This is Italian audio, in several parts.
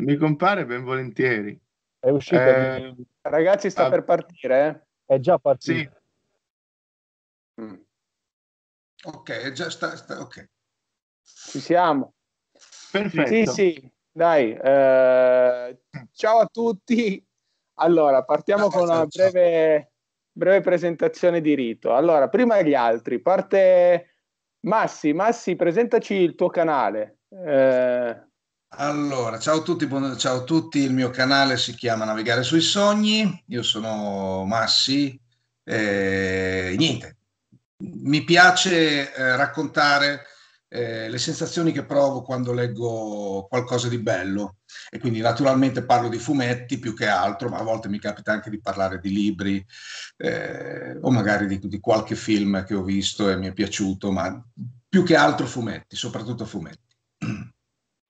Mi compare ben volentieri. È uscito. Eh, Ragazzi, sta ah, per partire. Eh? È già partito. Sì. Mm. Ok, è già sta, sta, ok. Ci siamo. Perfetto. Sì, sì, dai. Eh, ciao a tutti. Allora, partiamo con una breve, breve presentazione di Rito. Allora, prima gli altri. Parte Massi. Massi, presentaci il tuo canale. Eh, allora, ciao a, tutti, buon... ciao a tutti, il mio canale si chiama Navigare sui sogni, io sono Massi, eh, niente, mi piace eh, raccontare eh, le sensazioni che provo quando leggo qualcosa di bello e quindi naturalmente parlo di fumetti più che altro, ma a volte mi capita anche di parlare di libri eh, o magari di, di qualche film che ho visto e mi è piaciuto, ma più che altro fumetti, soprattutto fumetti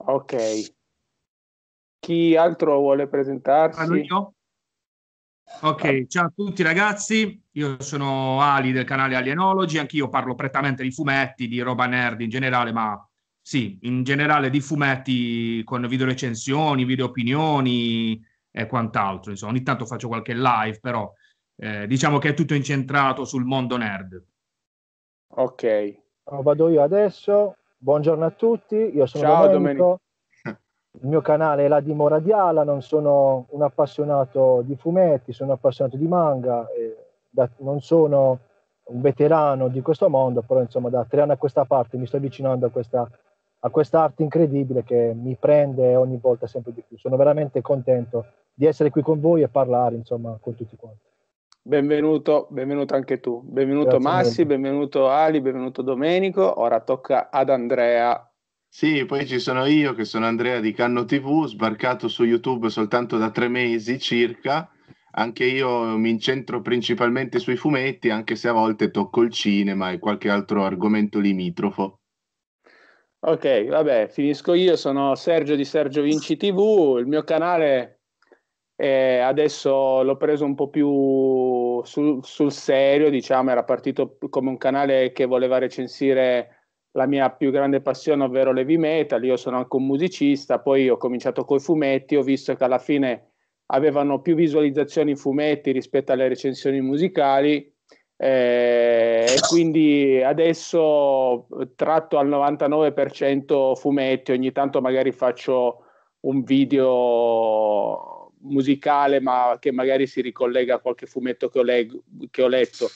ok. Chi altro vuole presentarsi? Parlo ah, io? Ok, ah. ciao a tutti ragazzi, io sono Ali del canale Alienology, anch'io parlo prettamente di fumetti, di roba nerd in generale, ma sì, in generale di fumetti con video recensioni, video opinioni e quant'altro, insomma, ogni tanto faccio qualche live, però eh, diciamo che è tutto incentrato sul mondo nerd. Ok. Vado io adesso, buongiorno a tutti, io sono ciao, Domenico. Domenico il mio canale è La Dimora di Alanon, sono un appassionato di fumetti, sono un appassionato di manga, da, non sono un veterano di questo mondo, però insomma da tre anni a questa parte mi sto avvicinando a questa a quest'arte incredibile che mi prende ogni volta sempre di più. Sono veramente contento di essere qui con voi e parlare insomma con tutti quanti. Benvenuto, benvenuto anche tu. Benvenuto Grazie Massi, benvenuto Ali, benvenuto Domenico. Ora tocca ad Andrea sì, poi ci sono io che sono Andrea di Canno TV, sbarcato su YouTube soltanto da tre mesi circa. Anche io mi incentro principalmente sui fumetti, anche se a volte tocco il cinema e qualche altro argomento limitrofo. Ok, vabbè, finisco io, sono Sergio di Sergio Vinci TV, il mio canale eh, adesso l'ho preso un po' più sul, sul serio, diciamo, era partito come un canale che voleva recensire la mia più grande passione, ovvero le l'heavy metal. Io sono anche un musicista, poi ho cominciato con i fumetti, ho visto che alla fine avevano più visualizzazioni i fumetti rispetto alle recensioni musicali eh, e quindi adesso tratto al 99% fumetti, ogni tanto magari faccio un video musicale ma che magari si ricollega a qualche fumetto che ho, leg- che ho letto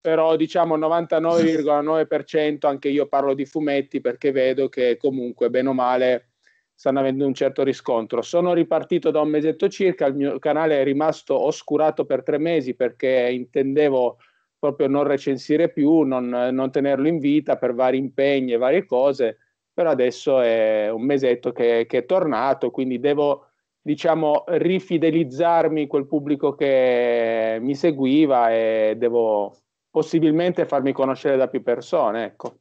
però diciamo 99,9% anche io parlo di fumetti perché vedo che comunque bene o male stanno avendo un certo riscontro. Sono ripartito da un mesetto circa, il mio canale è rimasto oscurato per tre mesi perché intendevo proprio non recensire più, non, non tenerlo in vita per vari impegni e varie cose, però adesso è un mesetto che, che è tornato, quindi devo diciamo, rifidelizzarmi quel pubblico che mi seguiva e devo possibilmente farmi conoscere da più persone, ecco.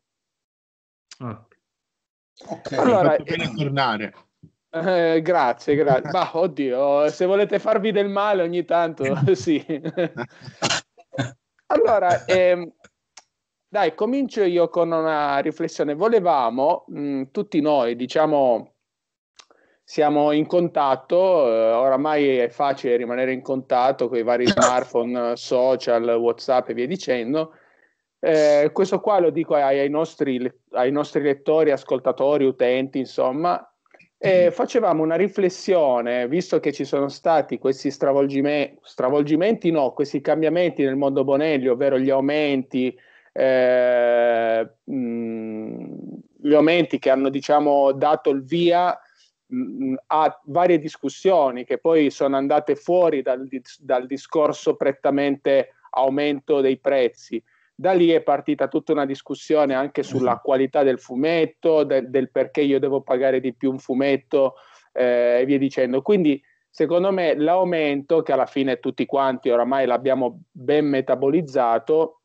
Ah. Ok, allora, bene eh, tornare. Eh, grazie, grazie. Ma oddio, se volete farvi del male ogni tanto, sì. allora, ehm, dai, comincio io con una riflessione. Volevamo, mh, tutti noi, diciamo, siamo in contatto, eh, oramai è facile rimanere in contatto con i vari smartphone, social, Whatsapp e via dicendo. Eh, questo qua lo dico ai, ai, nostri, ai nostri, lettori, ascoltatori, utenti, insomma. Eh, facevamo una riflessione, visto che ci sono stati questi stravolgime- stravolgimenti, no, questi cambiamenti nel mondo Bonelli, ovvero gli aumenti, eh, mh, mm, gli aumenti che hanno diciamo, dato il via mh, mm, mm, a varie discussioni che poi sono andate fuori dal, dal discorso prettamente aumento dei prezzi. Da lì è partita tutta una discussione anche sulla qualità del fumetto, de, del perché io devo pagare di più un fumetto eh, e via dicendo. Quindi secondo me l'aumento, che alla fine tutti quanti oramai l'abbiamo ben metabolizzato,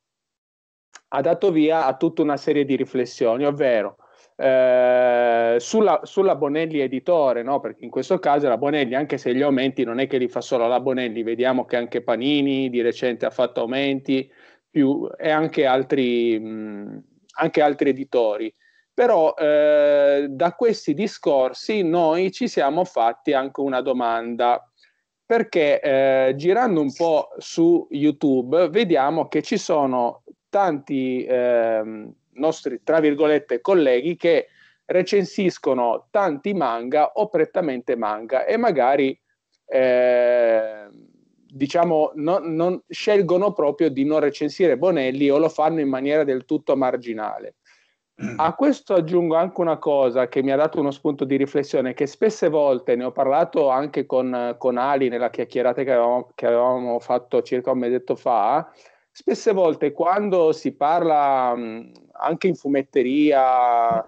ha dato via a tutta una serie di riflessioni, ovvero eh, sulla, sulla, Bonelli editore, no? perché in questo caso la Bonelli, anche se gli aumenti non è che li fa solo la Bonelli, vediamo che anche Panini di recente ha fatto aumenti più, e anche altri, mh, anche altri editori. Però eh, da questi discorsi noi ci siamo fatti anche una domanda, perché eh, girando un po' su YouTube vediamo che ci sono tanti... Ehm, nostri, tra virgolette, colleghi che recensiscono tanti manga o prettamente manga e magari eh, diciamo no, non, scelgono proprio di non recensire Bonelli o lo fanno in maniera del tutto marginale. A questo aggiungo anche una cosa che mi ha dato uno spunto di riflessione, che spesse volte ne ho parlato anche con, con Ali nella chiacchierata che avevamo, che avevamo fatto circa un mesetto fa, Spesse volte quando si parla anche in fumetteria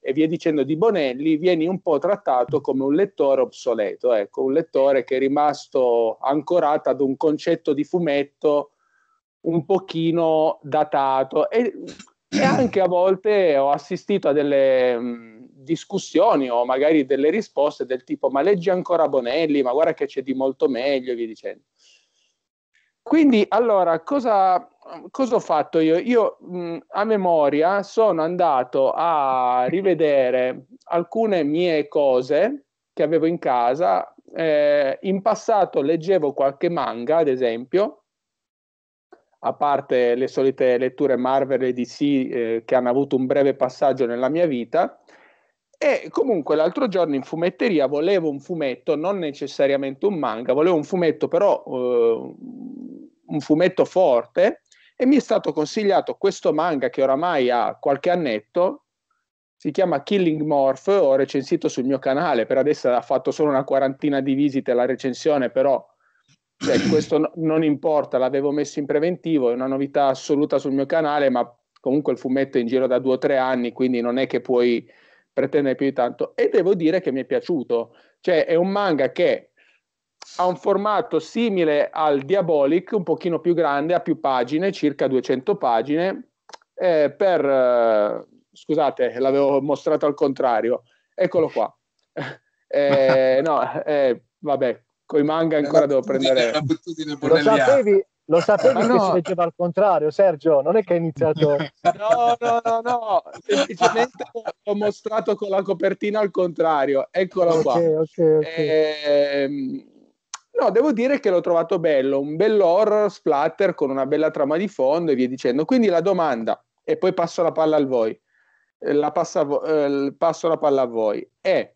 e via dicendo di Bonelli, vieni un po' trattato come un lettore obsoleto, ecco, un lettore che è rimasto ancorato ad un concetto di fumetto un pochino datato e, e anche a volte ho assistito a delle discussioni o magari delle risposte del tipo ma leggi ancora Bonelli, ma guarda che c'è di molto meglio e via dicendo. Quindi allora, cosa, cosa ho fatto io? Io mh, mm, a memoria sono andato a rivedere alcune mie cose che avevo in casa. Eh, in passato leggevo qualche manga, ad esempio, a parte le solite letture Marvel e DC eh, che hanno avuto un breve passaggio nella mia vita. E comunque l'altro giorno in fumetteria volevo un fumetto, non necessariamente un manga, volevo un fumetto però eh, un fumetto forte e mi è stato consigliato questo manga che oramai ha qualche annetto, si chiama Killing Morph, ho recensito sul mio canale, per adesso ha fatto solo una quarantina di visite la recensione, però cioè, questo no, non importa, l'avevo messo in preventivo, è una novità assoluta sul mio canale, ma comunque il fumetto è in giro da due o tre anni, quindi non è che puoi pretendere più di tanto. E devo dire che mi è piaciuto, cioè è un manga che ha un formato simile al Diabolic, un pochino più grande, ha più pagine, circa 200 pagine, eh, per... Eh, scusate, l'avevo mostrato al contrario, eccolo qua. Eh, no, eh, vabbè, con i manga ancora devo prendere... Lo sapevi, lo sapevi ah, no. che si leggeva al contrario, Sergio? Non è che hai iniziato... No, no, no, no. Semplicemente ho mostrato con la copertina al contrario. Eccolo okay, qua. Okay, okay. Eh, No, devo dire che l'ho trovato bello, un bello splatter con una bella trama di fondo e via dicendo. Quindi la domanda, e poi passo la palla a voi, eh, la passa, eh, passo la palla a voi, è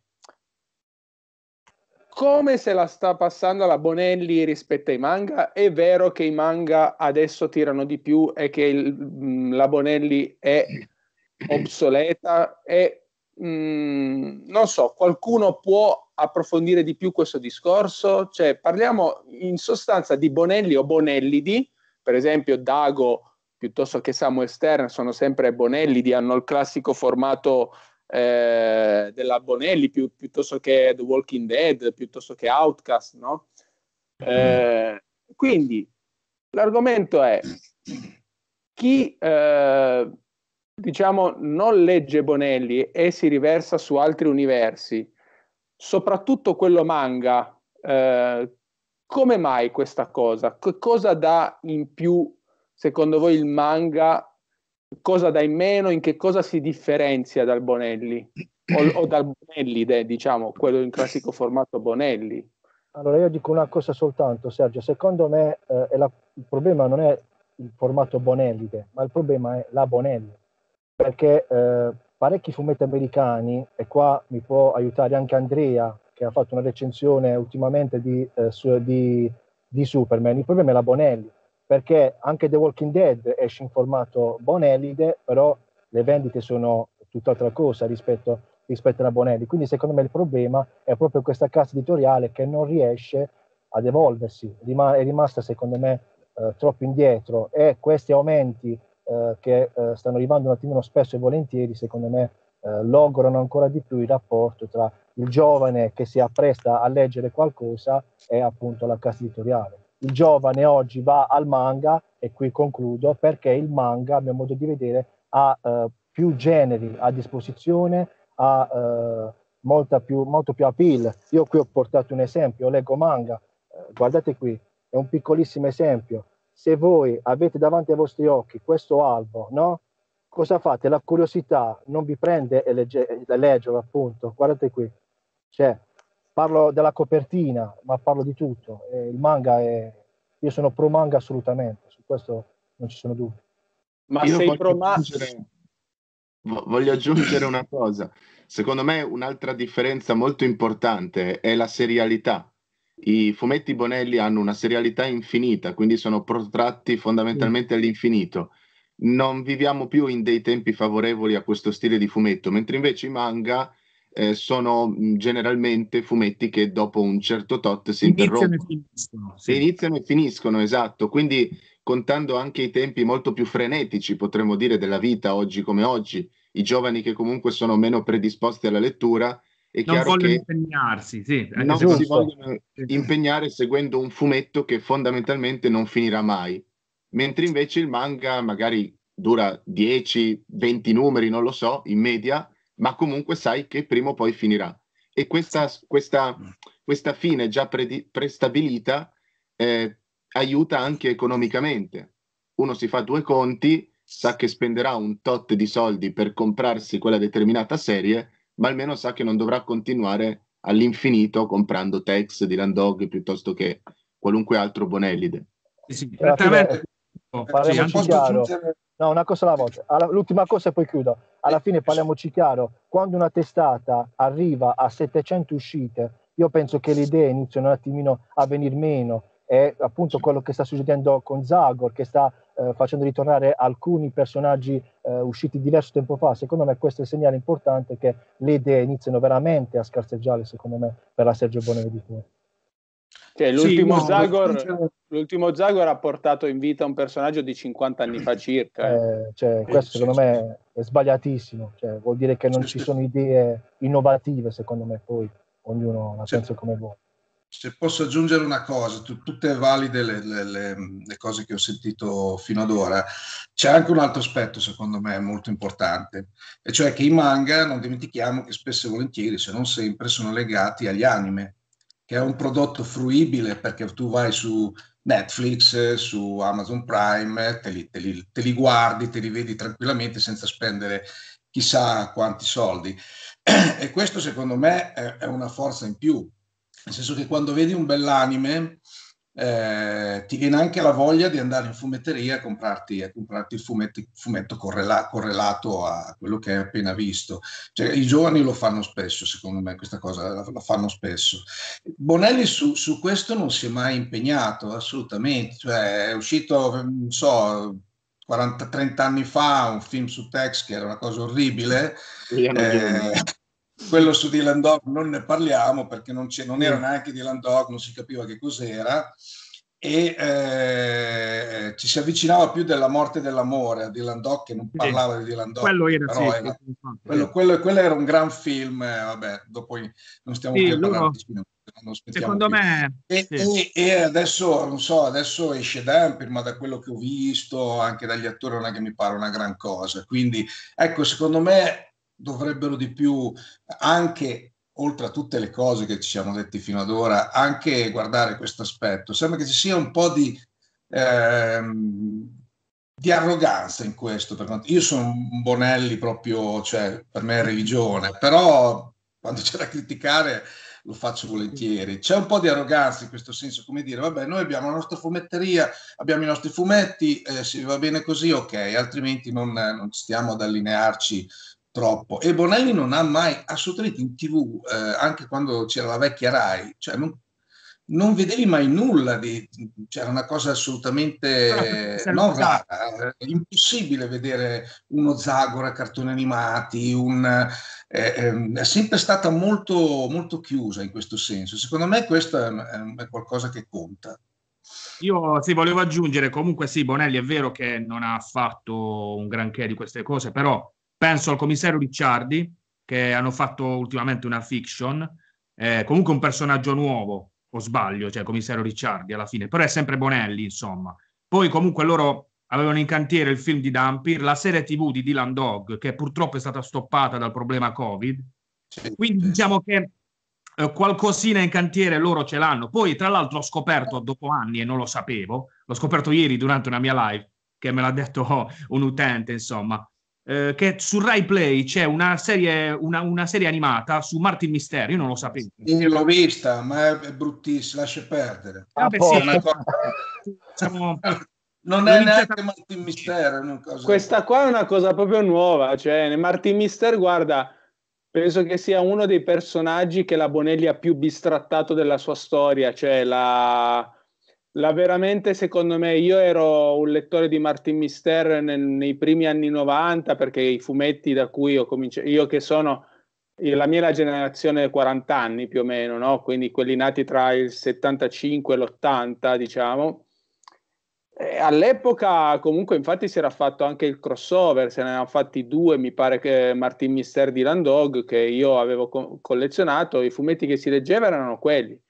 come se la sta passando la Bonelli rispetto ai manga? È vero che i manga adesso tirano di più e che il, mm, la Bonelli è obsoleta? E, mh, mm, non so, qualcuno può approfondire di più questo discorso? Cioè, parliamo in sostanza di Bonelli o Bonellidi, per esempio Dago piuttosto che Samuel Stern sono sempre Bonellidi, hanno il classico formato eh, della Bonelli più, piuttosto che The Walking Dead, piuttosto che Outcast, no? Eh, quindi l'argomento è chi eh, diciamo non legge Bonelli e si riversa su altri universi soprattutto quello manga, eh, come mai questa cosa? C- cosa dà in più, secondo voi, il manga? Cosa dà in meno? In che cosa si differenzia dal Bonelli? O, o dal Bonelli, de, diciamo, quello in classico formato Bonelli? Allora io dico una cosa soltanto, Sergio. Secondo me eh, la, il problema non è il formato Bonelli, ma il problema è la Bonelli. Perché eh, parecchi fumetti americani, e qua mi può aiutare anche Andrea, che ha fatto una recensione ultimamente di, eh, su, di, di Superman, il problema è la Bonelli, perché anche The Walking Dead esce in formato Bonellide, però le vendite sono tutt'altra cosa rispetto, rispetto alla Bonelli. Quindi secondo me il problema è proprio questa cassa editoriale che non riesce ad evolversi, è rimasta secondo me eh, troppo indietro e questi aumenti eh, che eh, stanno arrivando un attimino spesso e volentieri, secondo me, eh, logorano ancora di più il rapporto tra il giovane che si appresta a leggere qualcosa e appunto la casa editoriale. Il giovane oggi va al manga, e qui concludo, perché il manga, a mio modo di vedere, ha eh, più generi a disposizione, ha eh, molta più, molto più appeal. Io qui ho portato un esempio, leggo manga, eh, guardate qui, è un piccolissimo esempio, se voi avete davanti ai vostri occhi questo albo, no? Cosa fate? La curiosità non vi prende e legge, leggerlo, appunto. Guardate qui. Cioè, parlo della copertina, ma parlo di tutto. Eh, il manga è... Io sono pro manga assolutamente, su questo non ci sono dubbi. Ma Io sei pro manga... Voglio aggiungere una cosa. Secondo me un'altra differenza molto importante è la serialità i fumetti Bonelli hanno una serialità infinita, quindi sono protratti fondamentalmente mm. all'infinito. Non viviamo più in dei tempi favorevoli a questo stile di fumetto, mentre invece i manga eh, sono mm, generalmente fumetti che dopo un certo tot si interrompono. Iniziano, sì. iniziano e finiscono, esatto. Quindi contando anche i tempi molto più frenetici, potremmo dire, della vita oggi come oggi, i giovani che comunque sono meno predisposti alla lettura, è non vogliono impegnarsi, sì, non si vogliono impegnare seguendo un fumetto che fondamentalmente non finirà mai, mentre invece il manga magari dura 10-20 numeri, non lo so, in media, ma comunque sai che prima o poi finirà. E questa, questa, questa fine già pre- prestabilita eh, aiuta anche economicamente. Uno si fa due conti, sa che spenderà un tot di soldi per comprarsi quella determinata serie ma almeno sa che non dovrà continuare all'infinito comprando Tex, di Landog piuttosto che qualunque altro Bonellide. Sì, sì. Esattamente. Parliamoci chiaro. No, una cosa alla volta. Alla, l'ultima cosa e poi chiudo. Alla fine parliamoci chiaro. Quando una testata arriva a 700 uscite, io penso che le idee iniziano un attimino a venir meno è appunto quello che sta succedendo con Zagor, che sta eh, facendo ritornare alcuni personaggi eh, usciti diverso tempo fa. Secondo me questo è il segnale importante che le idee iniziano veramente a scarseggiare, secondo me, per la Sergio Bonelli fuori. Cioè, l'ultimo, sì, Zagor, no. l'ultimo, Zagor, ha portato in vita un personaggio di 50 anni fa circa. Eh, eh cioè, questo secondo me è sbagliatissimo, cioè, vuol dire che non ci sono idee innovative secondo me, poi ognuno la pensa come vuole se posso aggiungere una cosa, t- tutte valide le, le, le, cose che ho sentito fino ad ora, c'è anche un altro aspetto secondo me molto importante, e cioè che i manga, non dimentichiamo che spesso e volentieri, se non sempre, sono legati agli anime, che è un prodotto fruibile perché tu vai su Netflix, su Amazon Prime, te li, te li, te li guardi, te li vedi tranquillamente senza spendere chissà quanti soldi. E questo secondo me è, è una forza in più nel senso che quando vedi un bell'anime eh, ti viene anche la voglia di andare in fumetteria a comprarti, a comprarti il fumetti, fumetto correla, correlato a quello che hai appena visto. Cioè, I giovani lo fanno spesso, secondo me, questa cosa la, la fanno spesso. Bonelli su, su, questo non si è mai impegnato, assolutamente. Cioè, è uscito, non so, 40, 30 anni fa un film su Tex che era una cosa orribile. Eh, quello su Dylan Dog non ne parliamo perché non, non era mm. neanche Dylan Dog, non si capiva che cos'era e eh, ci si avvicinava più della morte dell'amore a Dylan Dock che non parlava sì, di Dylan Dock quello era, però sì, era, quello, quello, quello, era un gran film eh, vabbè dopo non stiamo sì, loro, secondo me e, sì. e, e, adesso non so adesso esce Dampir ma da quello che ho visto anche dagli attori non è che mi pare una gran cosa quindi ecco secondo me dovrebbero di più anche oltre a tutte le cose che ci siamo detti fino ad ora, anche guardare questo aspetto. Sembra che ci sia un po' di, ehm, di arroganza in questo. Io sono un Bonelli proprio, cioè, per me è religione, però quando c'è da criticare lo faccio volentieri. C'è un po' di arroganza in questo senso, come dire, vabbè, noi abbiamo la nostra fumetteria, abbiamo i nostri fumetti, eh, se va bene così, ok, altrimenti non, non stiamo ad allinearci troppo. E Bonelli non ha mai, assolutamente in tv, eh, anche quando c'era la vecchia Rai, cioè non, non vedevi mai nulla, di, c'era cioè una cosa assolutamente eh, rara, eh, impossibile vedere uno Zagora, cartoni animati, un, eh, ehm, è sempre stata molto, molto chiusa in questo senso. Secondo me questo è, è qualcosa che conta. Io sì, volevo aggiungere, comunque sì, Bonelli è vero che non ha fatto un granché di queste cose, però Penso al commissario Ricciardi, che hanno fatto ultimamente una fiction, eh, comunque un personaggio nuovo, o sbaglio, cioè commissario Ricciardi alla fine, però è sempre Bonelli, insomma. Poi comunque loro avevano in cantiere il film di Dampir, la serie TV di Dylan Dog, che purtroppo è stata stoppata dal problema Covid. Quindi diciamo che eh, qualcosina in cantiere loro ce l'hanno. Poi, tra l'altro, ho scoperto dopo anni e non lo sapevo, l'ho scoperto ieri durante una mia live, che me l'ha detto un utente, insomma, eh, che su Rai Play c'è una serie, una, una serie animata su Martin io non lo sapevo. Sì, l'ho vista, ma è bruttissima, lascia perdere. Vabbè, ah, sì, ah, diciamo, una cosa... diciamo, non è neanche Martin Mister. Questa qua è una cosa proprio nuova, cioè Martin Mister, guarda, penso che sia uno dei personaggi che la Bonelli ha più bistrattato della sua storia, cioè la la veramente, secondo me, io ero un lettore di Martin Mister nel, nei primi anni 90 perché i fumetti da cui ho cominciato, io che sono la mia la generazione 40 anni più o meno, no? quindi quelli nati tra il 75 e l'80, diciamo. E all'epoca comunque infatti si era fatto anche il crossover, se ne erano fatti due, mi pare che Martin Mister di Landog che io avevo co- collezionato, i fumetti che si leggeva erano quelli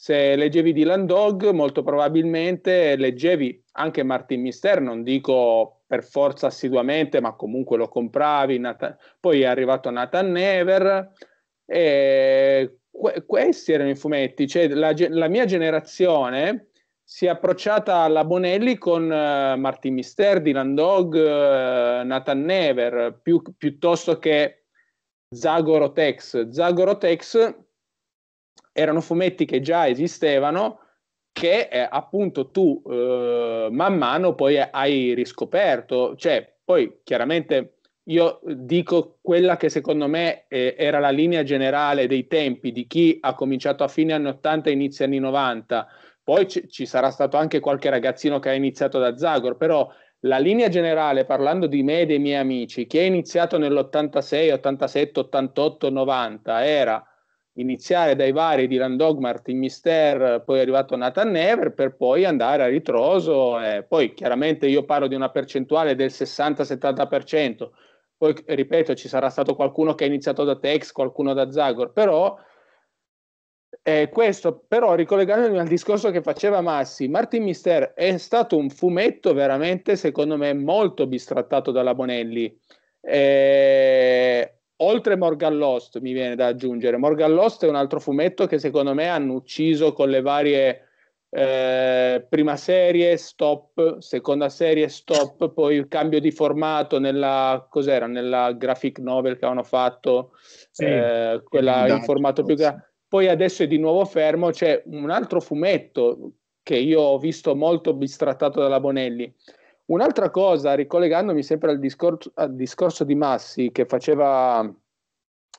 se leggevi Dylan Dog, molto probabilmente leggevi anche Martin Mister, non dico per forza assiduamente, ma comunque lo compravi. Nathan... Poi è arrivato Nathan Never. E que- questi erano i fumetti. Cioè, la, ge- la, mia generazione si è approcciata alla Bonelli con uh, Martin Mister, Dylan Dog, uh, Nathan Never, più- piuttosto che Zagorotex. Zagorotex erano fumetti che già esistevano che eh, appunto tu eh, man mano poi hai riscoperto, cioè poi chiaramente io dico quella che secondo me eh, era la linea generale dei tempi di chi ha cominciato a fine anni 80 e inizi anni 90, poi ci, ci sarà stato anche qualche ragazzino che ha iniziato da Zagor, però la linea generale parlando di me e dei miei amici, chi è iniziato nell'86, 87, 88, 90 era iniziare dai vari Dylan Dogmart, Tim Mister, poi è arrivato Nathan Never, per poi andare a ritroso. Eh. Poi chiaramente io parlo di una percentuale del 60-70%, poi ripeto ci sarà stato qualcuno che ha iniziato da Tex, qualcuno da Zagor, però... Eh, questo però ricollegandomi al discorso che faceva Massi, Martin Mister è stato un fumetto veramente secondo me molto bistrattato dalla Bonelli. Eh, oltre Morgan Lost mi viene da aggiungere, Morgan Lost è un altro fumetto che secondo me hanno ucciso con le varie eh, prima serie, stop, seconda serie, stop, poi il cambio di formato nella, cos'era, nella graphic novel che hanno fatto, sì, eh, quella in esatto. formato più grande. Poi adesso è di nuovo fermo, c'è un altro fumetto che io ho visto molto bistrattato dalla Bonelli, Un'altra cosa, ricollegandomi sempre al discorso, al discorso di Massi che faceva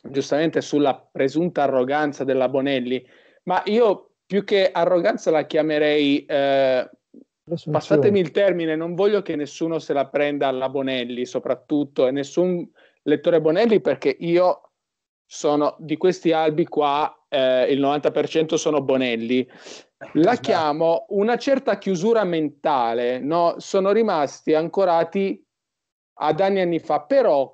giustamente sulla presunta arroganza della Bonelli, ma io più che arroganza la chiamerei, eh, passatemi il termine, non voglio che nessuno se la prenda alla Bonelli soprattutto e nessun lettore Bonelli perché io sono di questi albi qua eh, il 90% sono Bonelli la esatto. chiamo una certa chiusura mentale, no? sono rimasti ancorati ad anni e anni fa, però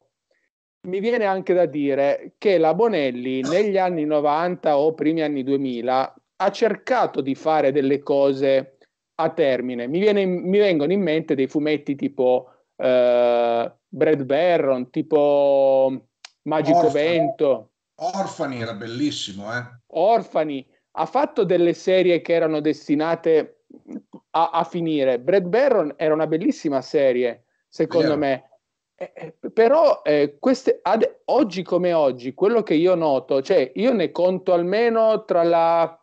mi viene anche da dire che la Bonelli negli anni 90 o primi anni 2000 ha cercato di fare delle cose a termine. Mi, viene, mi vengono in mente dei fumetti tipo eh, Brad Barron, tipo Magico Orfani. Vento. Orfani era bellissimo, eh? Orfani ha fatto delle serie che erano destinate a, a finire. Brad Barron era una bellissima serie, secondo yeah. me. Eh, eh, però eh, queste, ad, oggi come oggi, quello che io noto, cioè io ne conto almeno tra, la,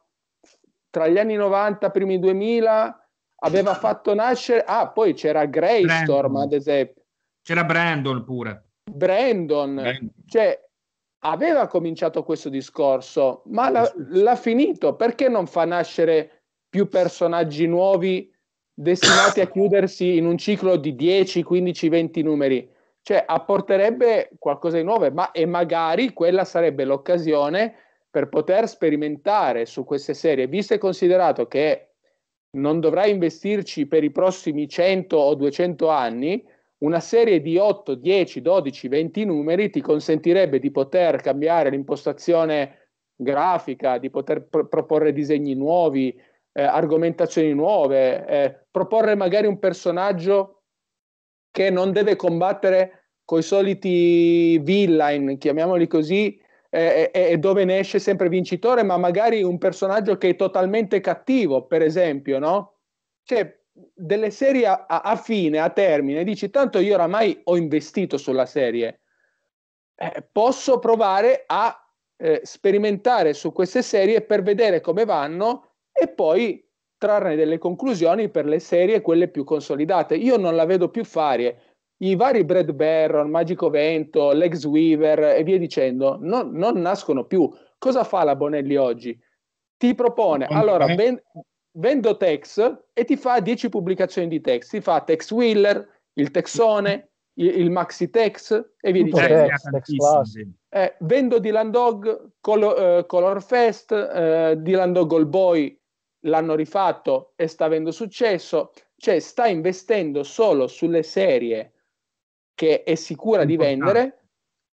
tra gli anni 90, primi 2000, aveva fatto nascere, ah poi c'era Greystorm Brandon. ad esempio. C'era Brandon pure. Brandon, Brandon. cioè aveva cominciato questo discorso, ma l'ha, l'ha finito. Perché non fa nascere più personaggi nuovi destinati a chiudersi in un ciclo di 10, 15, 20 numeri? Cioè, apporterebbe qualcosa di nuovo, ma e magari quella sarebbe l'occasione per poter sperimentare su queste serie, visto e considerato che non dovrà investirci per i prossimi 100 o 200 anni, una serie di 8, 10, 12, 20 numeri ti consentirebbe di poter cambiare l'impostazione grafica, di poter pr- proporre disegni nuovi, eh, argomentazioni nuove, eh, proporre magari un personaggio che non deve combattere con i soliti villain, chiamiamoli così, e eh, dove ne esce sempre vincitore, ma magari un personaggio che è totalmente cattivo, per esempio, no? Cioè, delle serie a, a, fine, a termine, dici tanto io oramai ho investito sulla serie, eh, posso provare a eh, sperimentare su queste serie per vedere come vanno e poi trarne delle conclusioni per le serie, quelle più consolidate. Io non la vedo più fare. I vari Brad Barron, Magico Vento, Lex Weaver e via dicendo, non, non nascono più. Cosa fa la Bonelli oggi? Ti propone, allora, eh. ben, vendo Tex e ti fa 10 pubblicazioni di Tex, ti fa Tex Wheeler, il Texone, il, il Maxi Tex e via dicendo. Tex, Tex eh, vendo Dylan Dog, Colo, eh, Color Fest, eh, Dylan Dog All Boy l'hanno rifatto e sta avendo successo, cioè sta investendo solo sulle serie che è sicura Importante. di vendere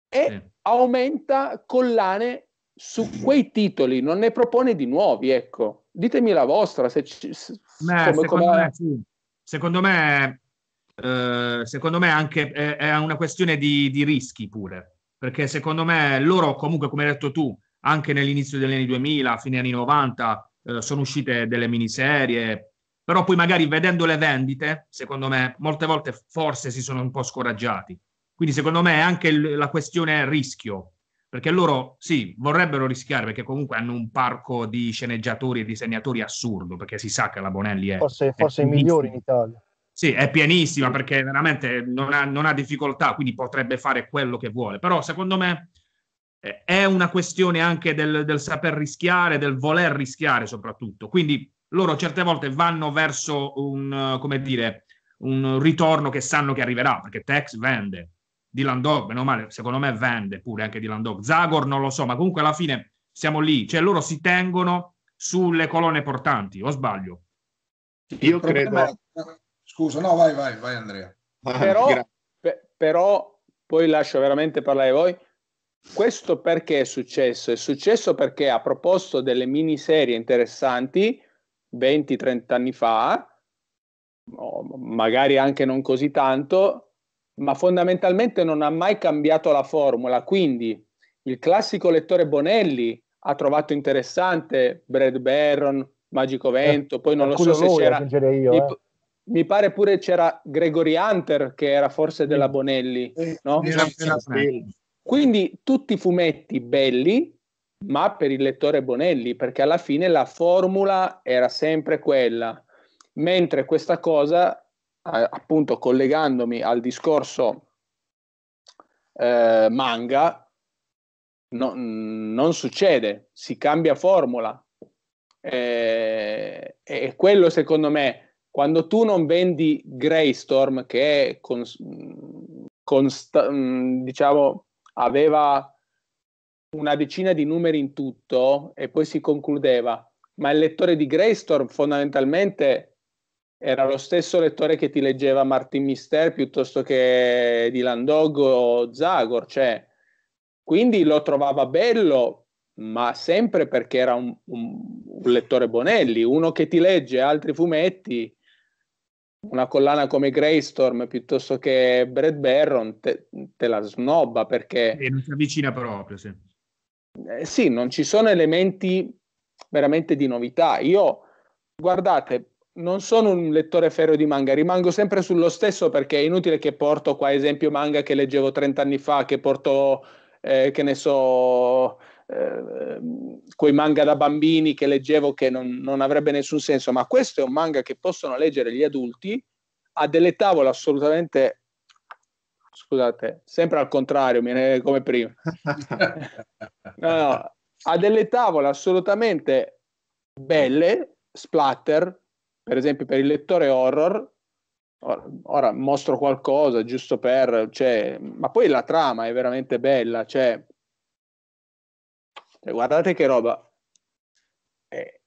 e sì. aumenta collane su quei titoli non ne propone di nuovi, ecco. Ditemi la vostra, se, ci, se Beh, secondo, come... me, sì. secondo, me, eh, secondo me anche eh, è una questione di, di, rischi pure, perché secondo me loro comunque, come hai detto tu, anche nell'inizio degli anni 2000, fine anni 90, eh, sono uscite delle miniserie, però poi magari vedendo le vendite, secondo me, molte volte forse si sono un po' scoraggiati. Quindi secondo me è anche l- la questione rischio, perché loro sì, vorrebbero rischiare perché comunque hanno un parco di sceneggiatori e disegnatori assurdo, perché si sa che la Bonelli è... Forse, forse è i migliori in Italia. Sì, è pianissima perché veramente non ha, non ha, difficoltà, quindi potrebbe fare quello che vuole. Però secondo me è una questione anche del, del saper rischiare, del voler rischiare soprattutto. Quindi loro certe volte vanno verso un, come dire, un ritorno che sanno che arriverà, perché Tex vende, di Landog, meno male, secondo me vende pure anche di Landog. Zagor non lo so, ma comunque alla fine siamo lì, cioè loro si tengono sulle colonne portanti, o sbaglio? Io credo... È... Scusa, no, vai, vai, vai Andrea. Ah, però, pe- però, poi lascio veramente parlare voi. Questo perché è successo? È successo perché ha proposto delle miniserie interessanti 20-30 anni fa, magari anche non così tanto, ma fondamentalmente non ha mai cambiato la formula. Quindi il classico lettore Bonelli ha trovato interessante Brad Barron, Magico eh, Vento, eh, poi non lo so se eh, c'era... Io, eh. Mi pare pure c'era Gregory Hunter che era forse della Bonelli, no? Quindi tutti i fumetti belli, ma per il lettore Bonelli, perché alla fine la formula era sempre quella. Mentre questa cosa eh, appunto collegandomi al discorso eh, manga, no, non succede, si cambia formula. Eh, e quello secondo me, quando tu non vendi Greystorm, che con, con, mm, diciamo, aveva una decina di numeri in tutto e poi si concludeva, ma il lettore di Greystorm fondamentalmente era lo stesso lettore che ti leggeva Martin Mister piuttosto che Dylan Dog o Zagor, cioè, quindi lo trovava bello, ma sempre perché era un, un, un, lettore Bonelli, uno che ti legge altri fumetti, una collana come Greystorm piuttosto che Brad Barron, te, te la snobba perché... E non si avvicina proprio, sì. Eh, sì, non ci sono elementi veramente di novità. Io, guardate, non sono un lettore ferro di manga, rimango sempre sullo stesso perché è inutile che porto qua esempio manga che leggevo 30 anni fa, che porto, eh, che ne so, eh, quei manga da bambini che leggevo che non, non avrebbe nessun senso, ma questo è un manga che possono leggere gli adulti a delle tavole assolutamente scusate, sempre al contrario, come prima. no, no, ha delle tavole assolutamente belle, splatter, per esempio per il lettore horror, ora, ora mostro qualcosa giusto per, cioè, ma poi la trama è veramente bella, cioè, cioè guardate che roba, eh,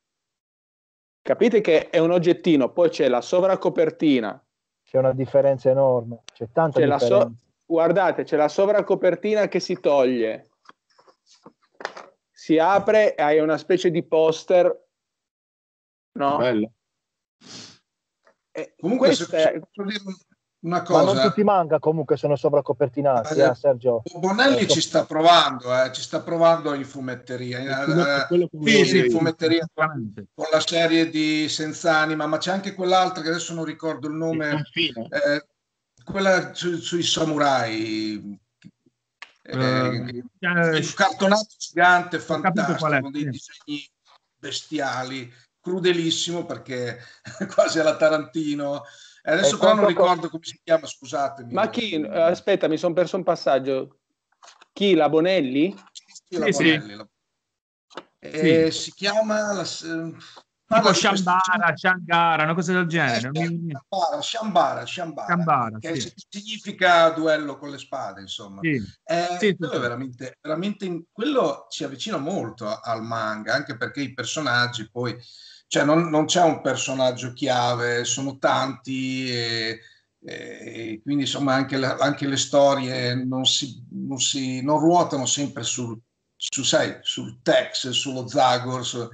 capite che è un oggettino, poi c'è la sovracopertina. C'è una differenza enorme, c'è tanta c'è differenza. So- guardate, c'è la sovracopertina che si toglie, si apre e hai una specie di poster, no? Bello. Eh, comunque, questa... se, posso dire una cosa. Ma non tutti manga comunque sono sopra copertina, eh, Sergio. Bonelli eh, ci sta provando, eh, ci sta provando in fumetteria, in, eh, sì, sì, in fumetteria con la serie di Senza Anima, ma c'è anche quell'altra che adesso non ricordo il nome, il eh, quella su, sui samurai. Eh, un eh, cartonato gigante, fantastico, con dei disegni bestiali crudelissimo perché quasi alla Tarantino. Adesso e però non ricordo come si chiama, scusatemi. Ma chi, aspetta, mi sono perso un passaggio. Chi, la Bonelli? Sì, la sì, Bonelli. La... Eh, sì. Si chiama... La... Eh, tipo Shambara, Shangara, una cosa del eh, genere. Shambara, Shambara, Shambara, che sì. significa duello con le spade, insomma. Sì. Eh, sì, quello, veramente, veramente, quello ci avvicina molto al manga, anche perché i personaggi poi cioè non, non, c'è un personaggio chiave, sono tanti e, e quindi insomma anche, la, anche, le storie non, si, non, si, non ruotano sempre sul, su, sai, sul Tex, sullo Zagors.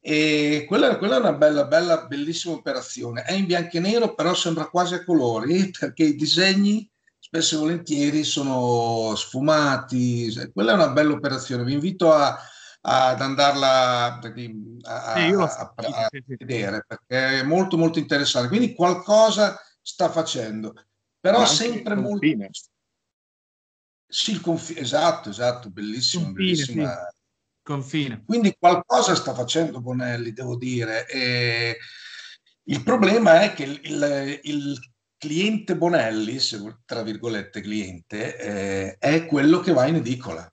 E quella, quella, è una bella, bella, bellissima operazione. È in bianco e nero, però sembra quasi a colori perché i disegni spesso e volentieri sono sfumati. Quella è una bella operazione. Vi invito a, ad andarla di, a, eh, a, sentito, a, vedere perché è molto molto interessante. Quindi qualcosa sta facendo, però sempre il molto... Sì, il confine, esatto, esatto, bellissimo, confine, bellissima... Sì. Confine. Quindi qualcosa sta facendo Bonelli, devo dire. E il problema è che il, il, il cliente Bonelli, tra virgolette cliente, eh, è quello che va in edicola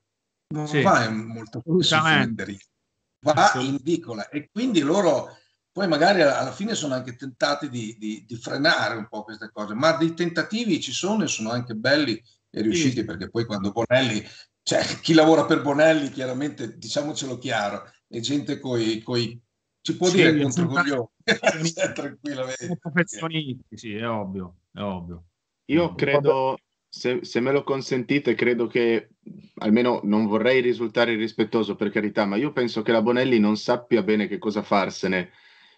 non sì. va molto su va in piccola e quindi loro poi magari alla fine sono anche tentati di, di, di, frenare un po' queste cose, ma dei tentativi ci sono e sono anche belli e riusciti sì. perché poi quando Bonelli, cioè chi lavora per Bonelli chiaramente diciamocelo chiaro, è gente coi, coi ci può sì, dire contro coglioni tranquillamente. sì, è ovvio, è ovvio. Io credo, se, se, me lo consentite, credo che almeno non vorrei risultare irrispettoso per carità, ma io penso che la Bonelli non sappia bene che cosa farsene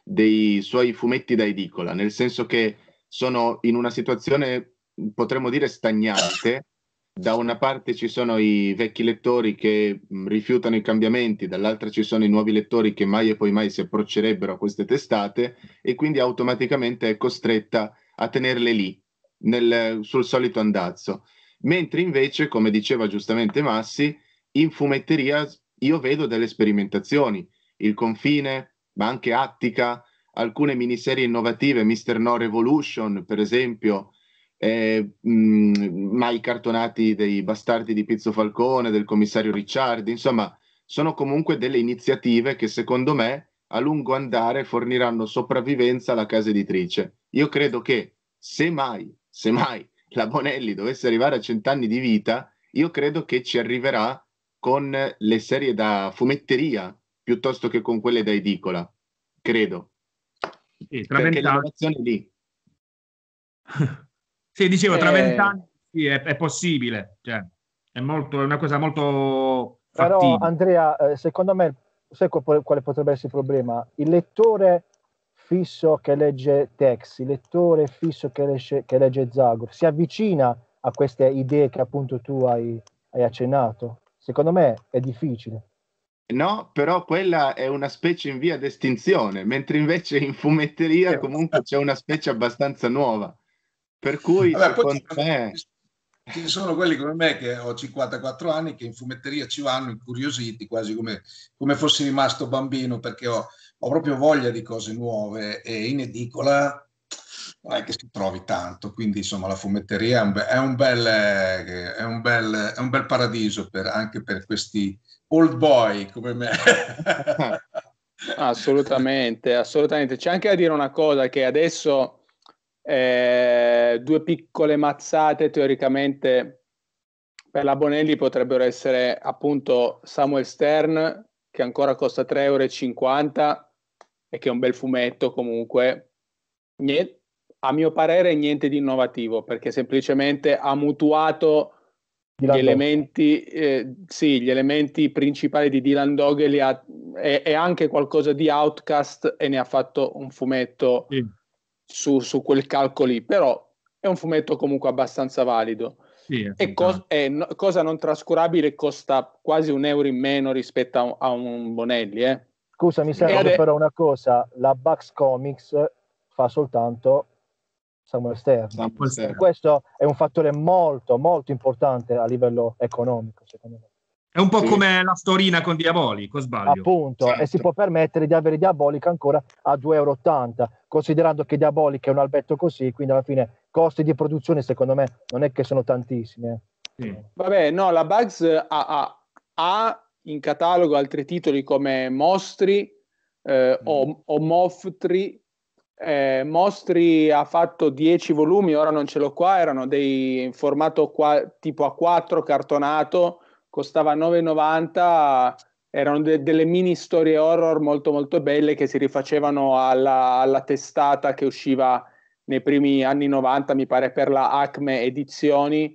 dei suoi fumetti da edicola, nel senso che sono in una situazione potremmo dire stagnante. Da una parte ci sono i vecchi lettori che mm, rifiutano i cambiamenti, dall'altra ci sono i nuovi lettori che mai e poi mai si approccerebbero a queste testate e quindi automaticamente è costretta a tenerle lì nel, sul solito andazzo. Mentre invece, come diceva giustamente Massi, in fumetteria io vedo delle sperimentazioni, il confine, ma anche Attica, alcune miniserie innovative, Mister No Revolution per esempio, eh, mh, mm, ma i cartonati dei bastardi di Pizzo Falcone, del commissario Ricciardi, insomma, sono comunque delle iniziative che secondo me a lungo andare forniranno sopravvivenza alla casa editrice. Io credo che se mai se mai la Bonelli dovesse arrivare a cent'anni di vita, io credo che ci arriverà con le serie da fumetteria piuttosto che con quelle da edicola, credo. Sì, tra Perché l'innovazione è lì. sì, dicevo, tra eh. vent'anni eh... sì, è, è, possibile, cioè, è, molto, è una cosa molto... Fattibile. Però Andrea, eh, secondo me, sai quale potrebbe essere il problema? Il lettore fisso che legge Tex, il lettore fisso che, lesce, che legge Zagor, si avvicina a queste idee che appunto tu hai, hai accennato? Secondo me è difficile. No, però quella è una specie in via d'estinzione, mentre invece in fumetteria comunque c'è una specie abbastanza nuova. Per cui Vabbè, secondo me... Ci sono quelli come me che ho 54 anni che in fumetteria ci vanno incuriositi, quasi come, come fossi rimasto bambino perché ho ho proprio voglia di cose nuove e in edicola non è che si trovi tanto, quindi insomma la fumetteria è un, be- è un, bel, è un, bel, è un bel, paradiso per, anche per questi old boy come me. assolutamente, assolutamente. C'è anche da dire una cosa che adesso eh, due piccole mazzate teoricamente per la Bonelli potrebbero essere appunto Samuel Stern che ancora costa 3,50 euro e che è un bel fumetto comunque, niente, a mio parere niente di innovativo perché semplicemente ha mutuato gli elementi, eh, sì, gli elementi principali di Dylan Dog e, ha, e, e, anche qualcosa di Outcast e ne ha fatto un fumetto sì. su, su, quel calco lì, però è un fumetto comunque abbastanza valido. Sì, e cos- no, cosa non trascurabile costa quasi un euro in meno rispetto a un, a un Bonelli, eh? Scusa, mi serve ade- però una cosa, la Bugs Comics fa soltanto Samuel Stern. Samuel Stern. Questo è un fattore molto, molto importante a livello economico, secondo me. È un po' sì. come la storina con Diabolico, sbaglio. Appunto, certo. e si certo. può permettere di avere Diabolica ancora a 2,80 euro, considerando che Diabolica è un albetto così, quindi alla fine costi di produzione secondo me non è che sono tantissimi. Eh. Sì. Vabbè, no, la Bugs ha, ha, ha in catalogo altri titoli come Mostri eh, mm. o, o Moftri. Eh, Mostri ha fatto 10 volumi, ora non ce l'ho qua, erano dei in formato qua, tipo A4 cartonato, costava 9,90, erano de- delle mini storie horror molto molto belle che si rifacevano alla, alla testata che usciva nei primi anni 90, mi pare per la Acme Edizioni,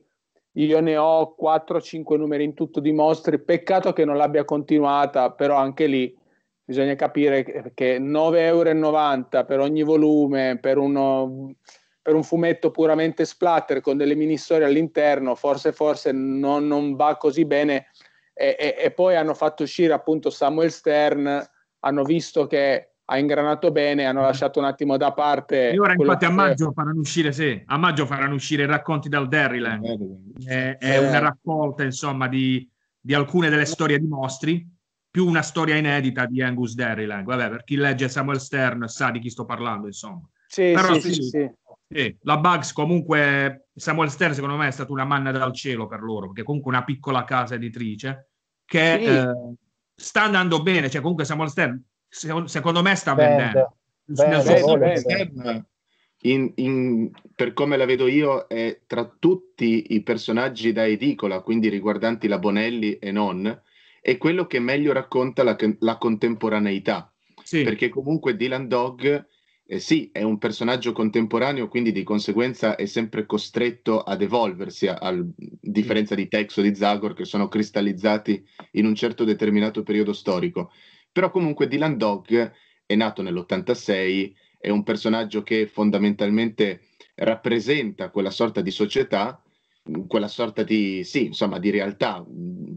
io ne ho 4-5 numeri in tutto di mostri, peccato che non l'abbia continuata, però anche lì bisogna capire che 9,90 euro per ogni volume, per, uno, per, un fumetto puramente splatter con delle mini storie all'interno, forse forse non, non va così bene. E, e, e, poi hanno fatto uscire appunto Samuel Stern, hanno visto che ha ingranato bene, hanno mm. lasciato un attimo da parte. E ora infatti a maggio faranno uscire, sì, a maggio faranno uscire racconti dal Derryland. Eh, è, è eh. una raccolta, insomma, di, di, alcune delle storie di mostri, più una storia inedita di Angus Derryland. Vabbè, per chi legge Samuel Stern sa di chi sto parlando, insomma. Sì, Però, sì, sì, sì, la Bugs comunque, Samuel Stern secondo me è stata una manna dal cielo per loro, perché comunque una piccola casa editrice che eh, sta andando bene, cioè comunque Samuel Stern secondo, me sta vendendo. Oh, in, in, per come la vedo io, è tra tutti i personaggi da edicola, quindi riguardanti la Bonelli e non, è quello che meglio racconta la, la contemporaneità. Sì. Perché comunque Dylan Dog, eh, sì, è un personaggio contemporaneo, quindi di conseguenza è sempre costretto ad evolversi, a, a differenza di Tex o di Zagor, che sono cristallizzati in un certo determinato periodo storico. Però comunque Dylan Dog è nato nell'86, è un personaggio che fondamentalmente rappresenta quella sorta di società, quella sorta di, sì, insomma, di realtà,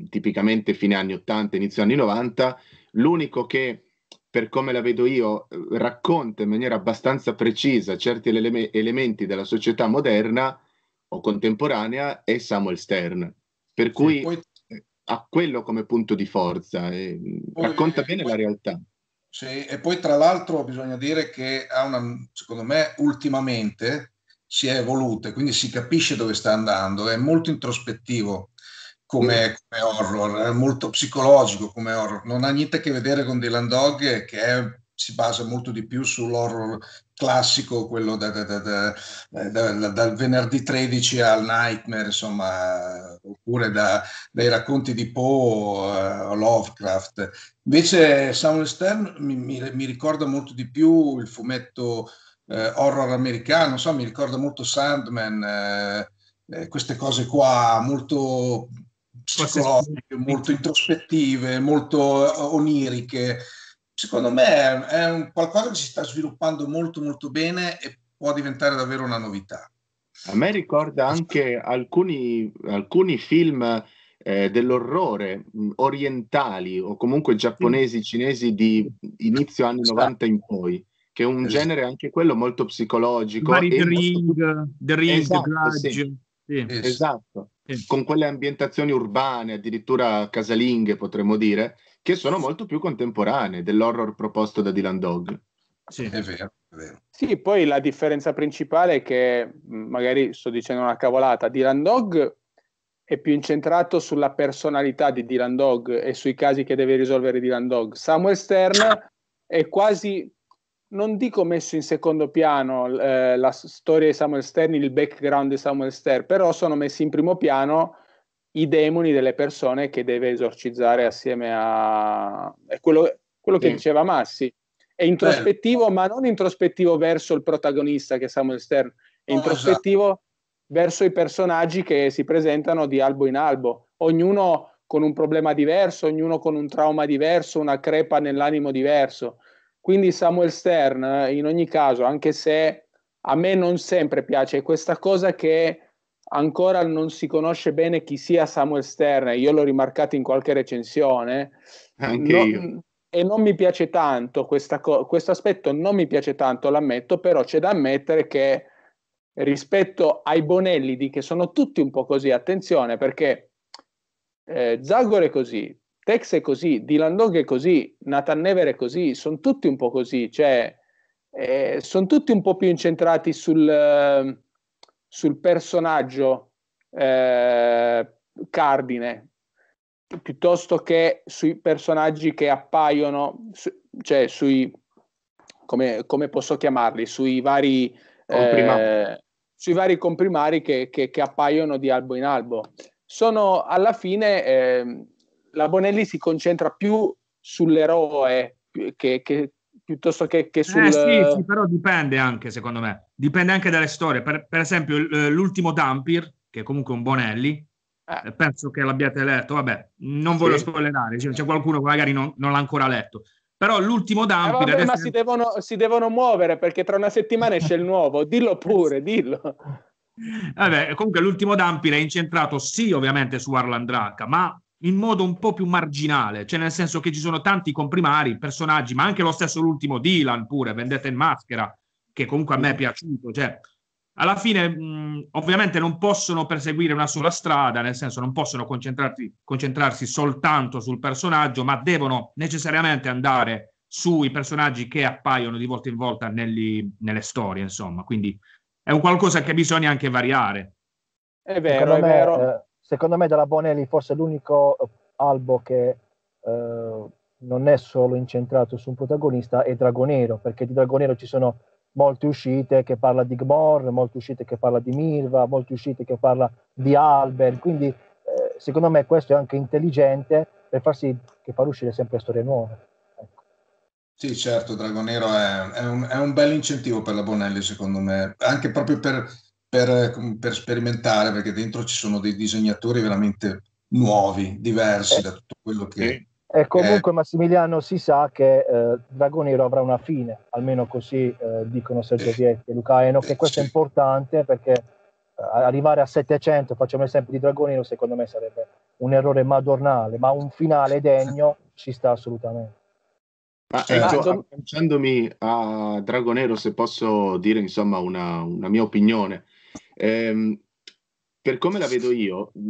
tipicamente fine anni 80, inizio anni 90. L'unico che, per come la vedo io, racconta in maniera abbastanza precisa certi eleme- elementi della società moderna o contemporanea è Samuel Stern. Per cui... Sì, poi ha quello come punto di forza e poi, racconta bene poi, la realtà. Sì, e poi tra l'altro bisogna dire che ha una, secondo me ultimamente si è evoluta, quindi si capisce dove sta andando, è molto introspettivo come, sì. come horror, è molto psicologico come horror, non ha niente a che vedere con Dylan Dog che è si basa molto di più sull'horror classico, quello da, da, da, dal venerdì 13 al nightmare, insomma, oppure dai racconti di Poe uh, Lovecraft. Invece Samuel Stern mi, mi, mi, ricorda molto di più il fumetto eh, horror americano, so, mi ricorda molto Sandman, eh, eh queste cose qua molto psicologiche, molto introspettive, molto oniriche secondo me è, è un qualcosa che si sta sviluppando molto molto bene e può diventare davvero una novità. A me ricorda anche alcuni, alcuni film eh, dell'orrore mm, orientali o comunque giapponesi, mm. cinesi di inizio anni 90 in poi, che è un esatto. genere anche quello molto psicologico. Mari The Ring, The eh, Ring, esatto, The sì. Sì. Esatto, sì. con quelle ambientazioni urbane, addirittura casalinghe potremmo dire, che sono molto più contemporanee dell'horror proposto da Dylan Dog. Sì, è vero, Sì, poi la differenza principale è che, magari sto dicendo una cavolata, Dylan Dog è più incentrato sulla personalità di Dylan Dog e sui casi che deve risolvere Dylan Dog. Samuel Stern è quasi, non dico messo in secondo piano eh, la storia di Samuel Stern, il background di Samuel Stern, però sono messi in primo piano i demoni delle persone che deve esorcizzare assieme a... È quello, quello che diceva Massi. È introspettivo, Bello. ma non introspettivo verso il protagonista che è Samuel Stern, è introspettivo oh, esatto. verso i personaggi che si presentano di albo in albo, ognuno con un problema diverso, ognuno con un trauma diverso, una crepa nell'animo diverso. Quindi Samuel Stern, eh, in ogni caso, anche se a me non sempre piace, è questa cosa che ancora non si conosce bene chi sia Samuel Stern, io l'ho rimarcato in qualche recensione. Anche non, io. Mm, e non mi piace tanto questa co- questo aspetto, non mi piace tanto, l'ammetto, però c'è da ammettere che rispetto ai Bonellidi, che sono tutti un po' così, attenzione perché eh, Zagor è così, Tex è così, Dylan Dog è così, Nathan Never è così, sono tutti un po' così, cioè eh, sono tutti un po' più incentrati sul... Eh, sul personaggio eh, cardine piuttosto che sui personaggi che appaiono, su, cioè sui, come, come, posso chiamarli, sui vari, eh, sui vari comprimari che, che, che, appaiono di albo in albo. Sono alla fine, eh, la Bonelli si concentra più sull'eroe che, che, piuttosto che, che sul... Eh sì, sì, però dipende anche, secondo me. Dipende anche dalle storie. Per, per esempio, eh, l'ultimo Dampir, che è comunque un Bonelli, eh. eh. penso che l'abbiate letto, vabbè, non sì. voglio spoilerare, c'è, qualcuno che magari non, non l'ha ancora letto. Però l'ultimo Dampir... Eh vabbè, Ma si devono, si devono muovere, perché tra una settimana esce il nuovo. Dillo pure, dillo. Vabbè, comunque l'ultimo Dampir è incentrato sì, ovviamente, su Arlandranca, ma in modo un po' più marginale, cioè nel senso che ci sono tanti comprimari, personaggi, ma anche lo stesso l'ultimo Dylan pure, Vendetta in maschera, che comunque a me è piaciuto, cioè alla fine mh, ovviamente non possono perseguire una sola strada, nel senso non possono concentrarsi soltanto sul personaggio, ma devono necessariamente andare sui personaggi che appaiono di volta in volta negli, nelle storie, insomma, quindi è un qualcosa che bisogna anche variare. È vero, Secondo è me, vero. Eh secondo me della Bonelli forse l'unico eh, albo che eh, non è solo incentrato su un protagonista è Dragonero, perché di Dragonero ci sono molte uscite che parla di Gmor, molte uscite che parla di Mirva, molte uscite che parla di Albert, quindi eh, secondo me questo è anche intelligente per far sì che far uscire sempre storie nuove. Ecco. Sì, certo, Dragonero è, è, un, è un bel incentivo per la Bonelli, secondo me, anche proprio per, per, mm, per, sperimentare, perché dentro ci sono dei disegnatori veramente nuovi, diversi eh, da tutto quello che... Sì. E comunque è... Massimiliano si sa che eh, Dragonero avrà una fine, almeno così eh, dicono Sergio eh, Vietti e Luca Enoch, e eh, questo sì. è importante perché eh, arrivare a 700, facciamo l'esempio di Dragonero, secondo me sarebbe un errore madornale, ma un finale degno ci sta assolutamente. Ma certo. ecco, agganciandomi a Dragonero, se posso dire insomma una, una mia opinione, Ehm, per come la vedo io, mh,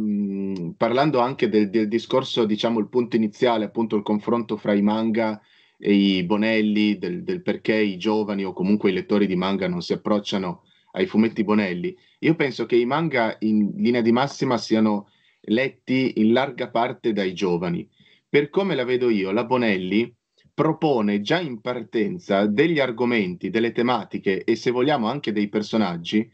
mm, parlando anche del, del, discorso, diciamo, il punto iniziale, appunto il confronto fra i manga e i Bonelli, del, del, perché i giovani o comunque i lettori di manga non si approcciano ai fumetti Bonelli, io penso che i manga in linea di massima siano letti in larga parte dai giovani. Per come la vedo io, la Bonelli propone già in partenza degli argomenti, delle tematiche e se vogliamo anche dei personaggi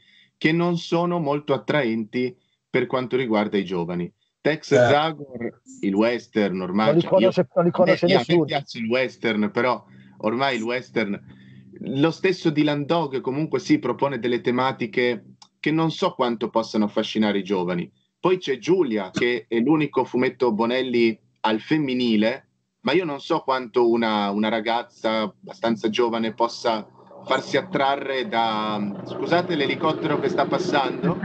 che non sono molto attraenti per quanto riguarda i giovani. Tex eh. Zagor, il western ormai... Non li cioè, conosce, io, non li conosce eh, nessuno. A piace il western, però ormai il western... Lo stesso Dylan Dog comunque si sì, propone delle tematiche che non so quanto possano affascinare i giovani. Poi c'è Giulia, che è l'unico fumetto Bonelli al femminile, ma io non so quanto una, una ragazza abbastanza giovane possa farsi attrarre da... Scusate l'elicottero che sta passando?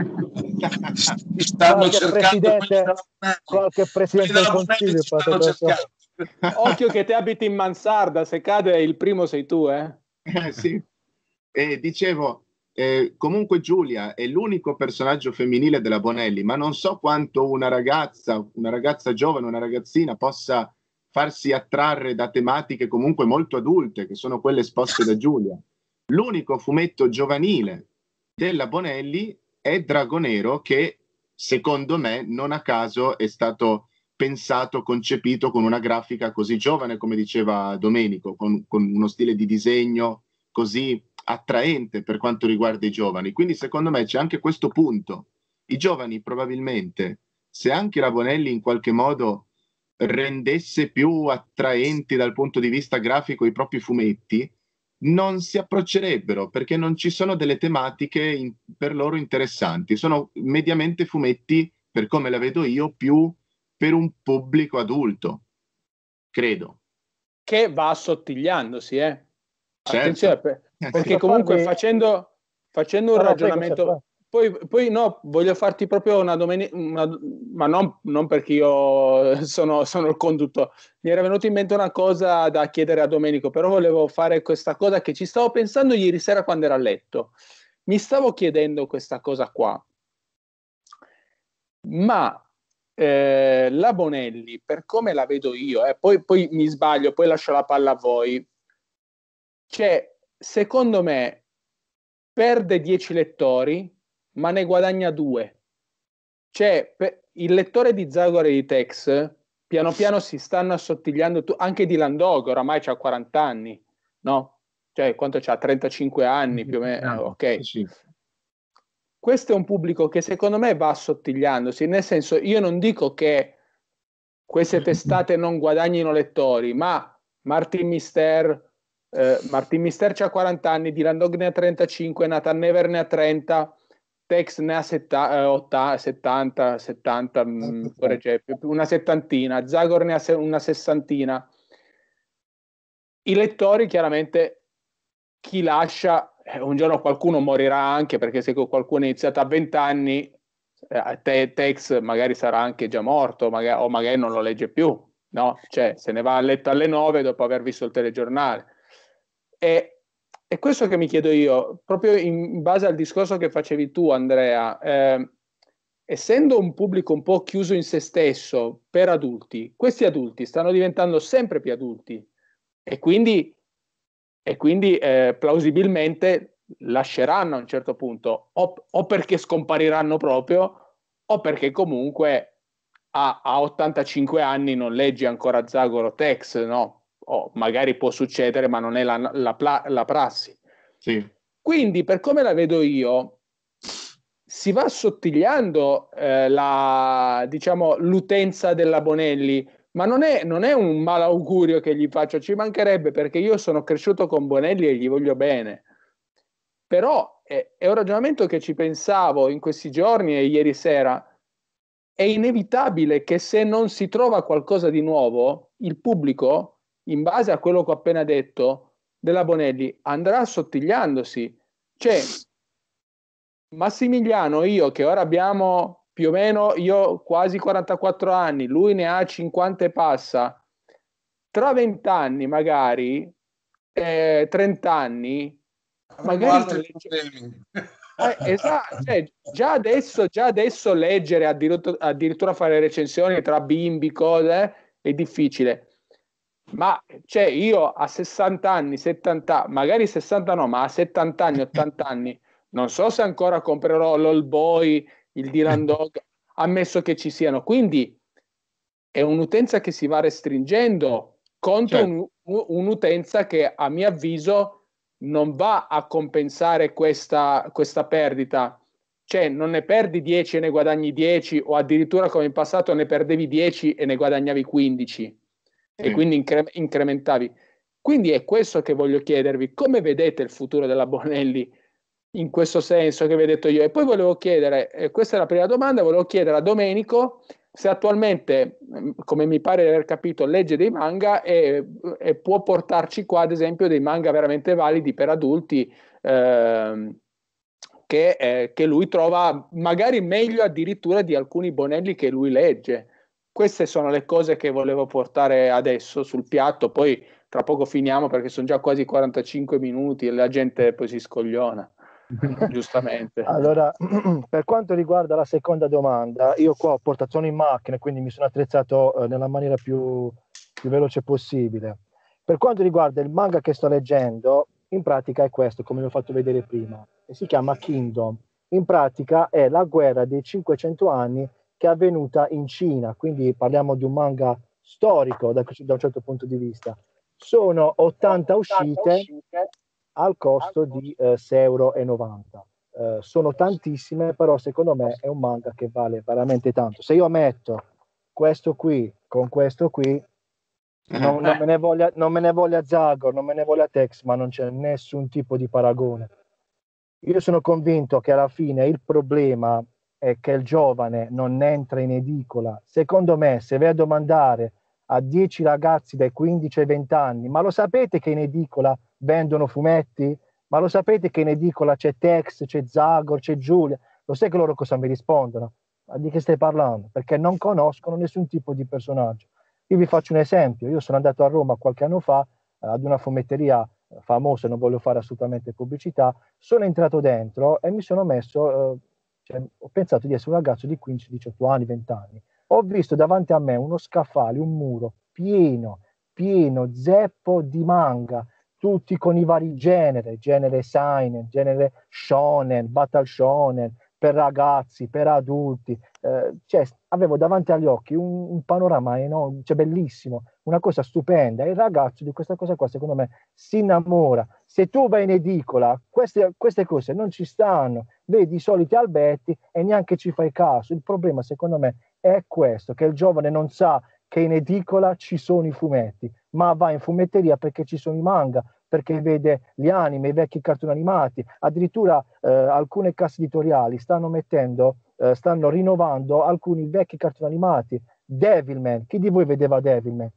stanno qualche cercando presidente, qualche presidente del consiglio occhio che te abiti in mansarda se cade il primo sei tu eh, eh sì e dicevo eh, comunque Giulia è l'unico personaggio femminile della Bonelli ma non so quanto una ragazza una ragazza giovane una ragazzina possa farsi attrarre da tematiche comunque molto adulte che sono quelle esposte da Giulia L'unico fumetto giovanile della Bonelli è Dragonero che secondo me non a caso è stato pensato, concepito con una grafica così giovane come diceva Domenico, con, con uno stile di disegno così attraente per quanto riguarda i giovani. Quindi secondo me c'è anche questo punto. I giovani probabilmente, se anche la Bonelli in qualche modo rendesse più attraenti dal punto di vista grafico i propri fumetti, non si approccerebbero perché non ci sono delle tematiche in, per loro interessanti. Sono mediamente fumetti, per come la vedo io, più per un pubblico adulto, credo. Che va assottigliandosi, eh? Certo. Attenzione, per, eh, perché comunque facendo, facendo un ragionamento poi, poi, no, voglio farti proprio una domenica, ma non, non, perché io sono, sono, il conduttore. Mi era venuta in mente una cosa da chiedere a Domenico, però volevo fare questa cosa che ci stavo pensando ieri sera quando era a letto. Mi stavo chiedendo questa cosa qua. Ma eh, la Bonelli, per come la vedo io, eh, poi, poi mi sbaglio, poi lascio la palla a voi. Cioè, secondo me, perde 10 lettori ma ne guadagna due. Cioè, il lettore di Zagor e di Tex piano piano si stanno assottigliando, tu- anche di Landog, oramai ha 40 anni, no? Cioè, quanto c'ha? 35 anni più o meno, ah, ok. Sì. Questo è un pubblico che secondo me va assottigliandosi, nel senso io non dico che queste testate non guadagnino lettori, ma Martin Mister, eh, Martin Mister ha 40 anni, Dylan Dog ne ha 35, Nathan Never ne ha 30, Tex ne ha setta, 80, 70, 70, una settantina, Zagor ne ha una sessantina. I lettori chiaramente chi lascia, eh, un giorno qualcuno morirà anche perché se qualcuno è iniziato a 20 anni, eh, te, Tex magari sarà anche già morto magari, o magari non lo legge più, no? Cioè se ne va a letto alle 9 dopo aver visto il telegiornale. E è questo che mi chiedo io, proprio in base al discorso che facevi tu, Andrea. Eh, essendo un pubblico un po' chiuso in se stesso per adulti, questi adulti stanno diventando sempre più adulti e quindi, e quindi eh, plausibilmente lasceranno a un certo punto, o, o, perché scompariranno proprio, o perché comunque a, a 85 anni non leggi ancora Zagoro Tex, no? oh, magari può succedere, ma non è la, la, la prassi. Sì. Quindi, per come la vedo io, si va assottigliando eh, la, diciamo, l'utenza della Bonelli, ma non è, non è un malaugurio che gli faccio, ci mancherebbe perché io sono cresciuto con Bonelli e gli voglio bene. Però è, è un ragionamento che ci pensavo in questi giorni e ieri sera è inevitabile che se non si trova qualcosa di nuovo, il pubblico in base a quello che ho appena detto della Bonelli, andrà assottigliandosi. Cioè, Massimiliano, io che ora abbiamo più o meno, io quasi 44 anni, lui ne ha 50 e passa, tra 20 anni magari, eh, 30 anni, magari... Eh, esatto, cioè, già, adesso, già adesso leggere, addirittura, addirittura fare recensioni tra bimbi, cose, è difficile. Ma cioè, io a 60 anni, 70, magari 60 no, ma a 70 anni, 80 anni, non so se ancora comprerò l'All Boy, il Dylan Dog, ammesso che ci siano. Quindi è un'utenza che si va restringendo contro certo. un, un'utenza che a mio avviso non va a compensare questa, questa perdita. Cioè, non ne perdi 10 e ne guadagni 10, o addirittura come in passato ne perdevi 10 e ne guadagnavi 15 e quindi incre- incrementavi. Quindi è questo che voglio chiedervi, come vedete il futuro della Bonelli in questo senso che vi ho detto io? E poi volevo chiedere, eh, questa è la prima domanda, volevo chiedere a Domenico se attualmente, mm, come mi pare di aver capito, legge dei manga e, e può portarci qua ad esempio dei manga veramente validi per adulti. Eh, che, eh, che, lui trova magari meglio addirittura di alcuni Bonelli che lui legge queste sono le cose che volevo portare adesso sul piatto, poi tra poco finiamo perché sono già quasi 45 minuti e la gente poi si scogliona. Giustamente. Allora, per quanto riguarda la seconda domanda, io qua ho portato in macchina, quindi mi sono attrezzato eh, nella maniera più, più veloce possibile. Per quanto riguarda il manga che sto leggendo, in pratica è questo, come vi ho fatto vedere prima, si chiama Kingdom. In pratica è la guerra dei 500 anni che è avvenuta in Cina, quindi parliamo di un manga storico da, da un certo punto di vista. Sono 80 uscite al costo di eh, 6,90 euro. Eh, sono tantissime, però secondo me è un manga che vale veramente tanto. Se io metto questo qui con questo qui, non, non, me ne voglia, non me ne voglia Zagor, non me ne voglia Tex, ma non c'è nessun tipo di paragone. Io sono convinto che alla fine il problema è che il giovane non entra in edicola. Secondo me, se vai a domandare a 10 ragazzi dai 15 ai 20 anni, ma lo sapete che in edicola vendono fumetti? Ma lo sapete che in edicola c'è Tex, c'è Zagor, c'è Giulia? Lo sai che loro cosa mi rispondono? Ma di che stai parlando? Perché non conoscono nessun tipo di personaggio. Io vi faccio un esempio, io sono andato a Roma qualche anno fa eh, ad una fumetteria eh, famosa, non voglio fare assolutamente pubblicità, sono entrato dentro e mi sono messo eh, cioè, ho pensato di essere un ragazzo di 15-18 anni, 20 anni. Ho visto davanti a me uno scaffale, un muro pieno, pieno, zeppo di manga, tutti con i vari generi, genere seinen, genere shonen, battle shonen, per ragazzi, per adulti. Eh, cioè, avevo davanti agli occhi un, un panorama enorme, cioè bellissimo, una cosa stupenda. Il ragazzo di questa cosa qua, secondo me, si innamora. Se tu vai in edicola, queste, queste cose non ci stanno, vedi i soliti Alberti e neanche ci fai caso. Il problema, secondo me, è questo, che il giovane non sa che in edicola ci sono i fumetti, ma va in fumetteria perché ci sono i manga, perché vede gli anime, i vecchi cartoni animati, addirittura eh, alcune casse editoriali stanno mettendo, eh, stanno rinnovando alcuni vecchi cartoni animati. Devilman, chi di voi vedeva Devilman?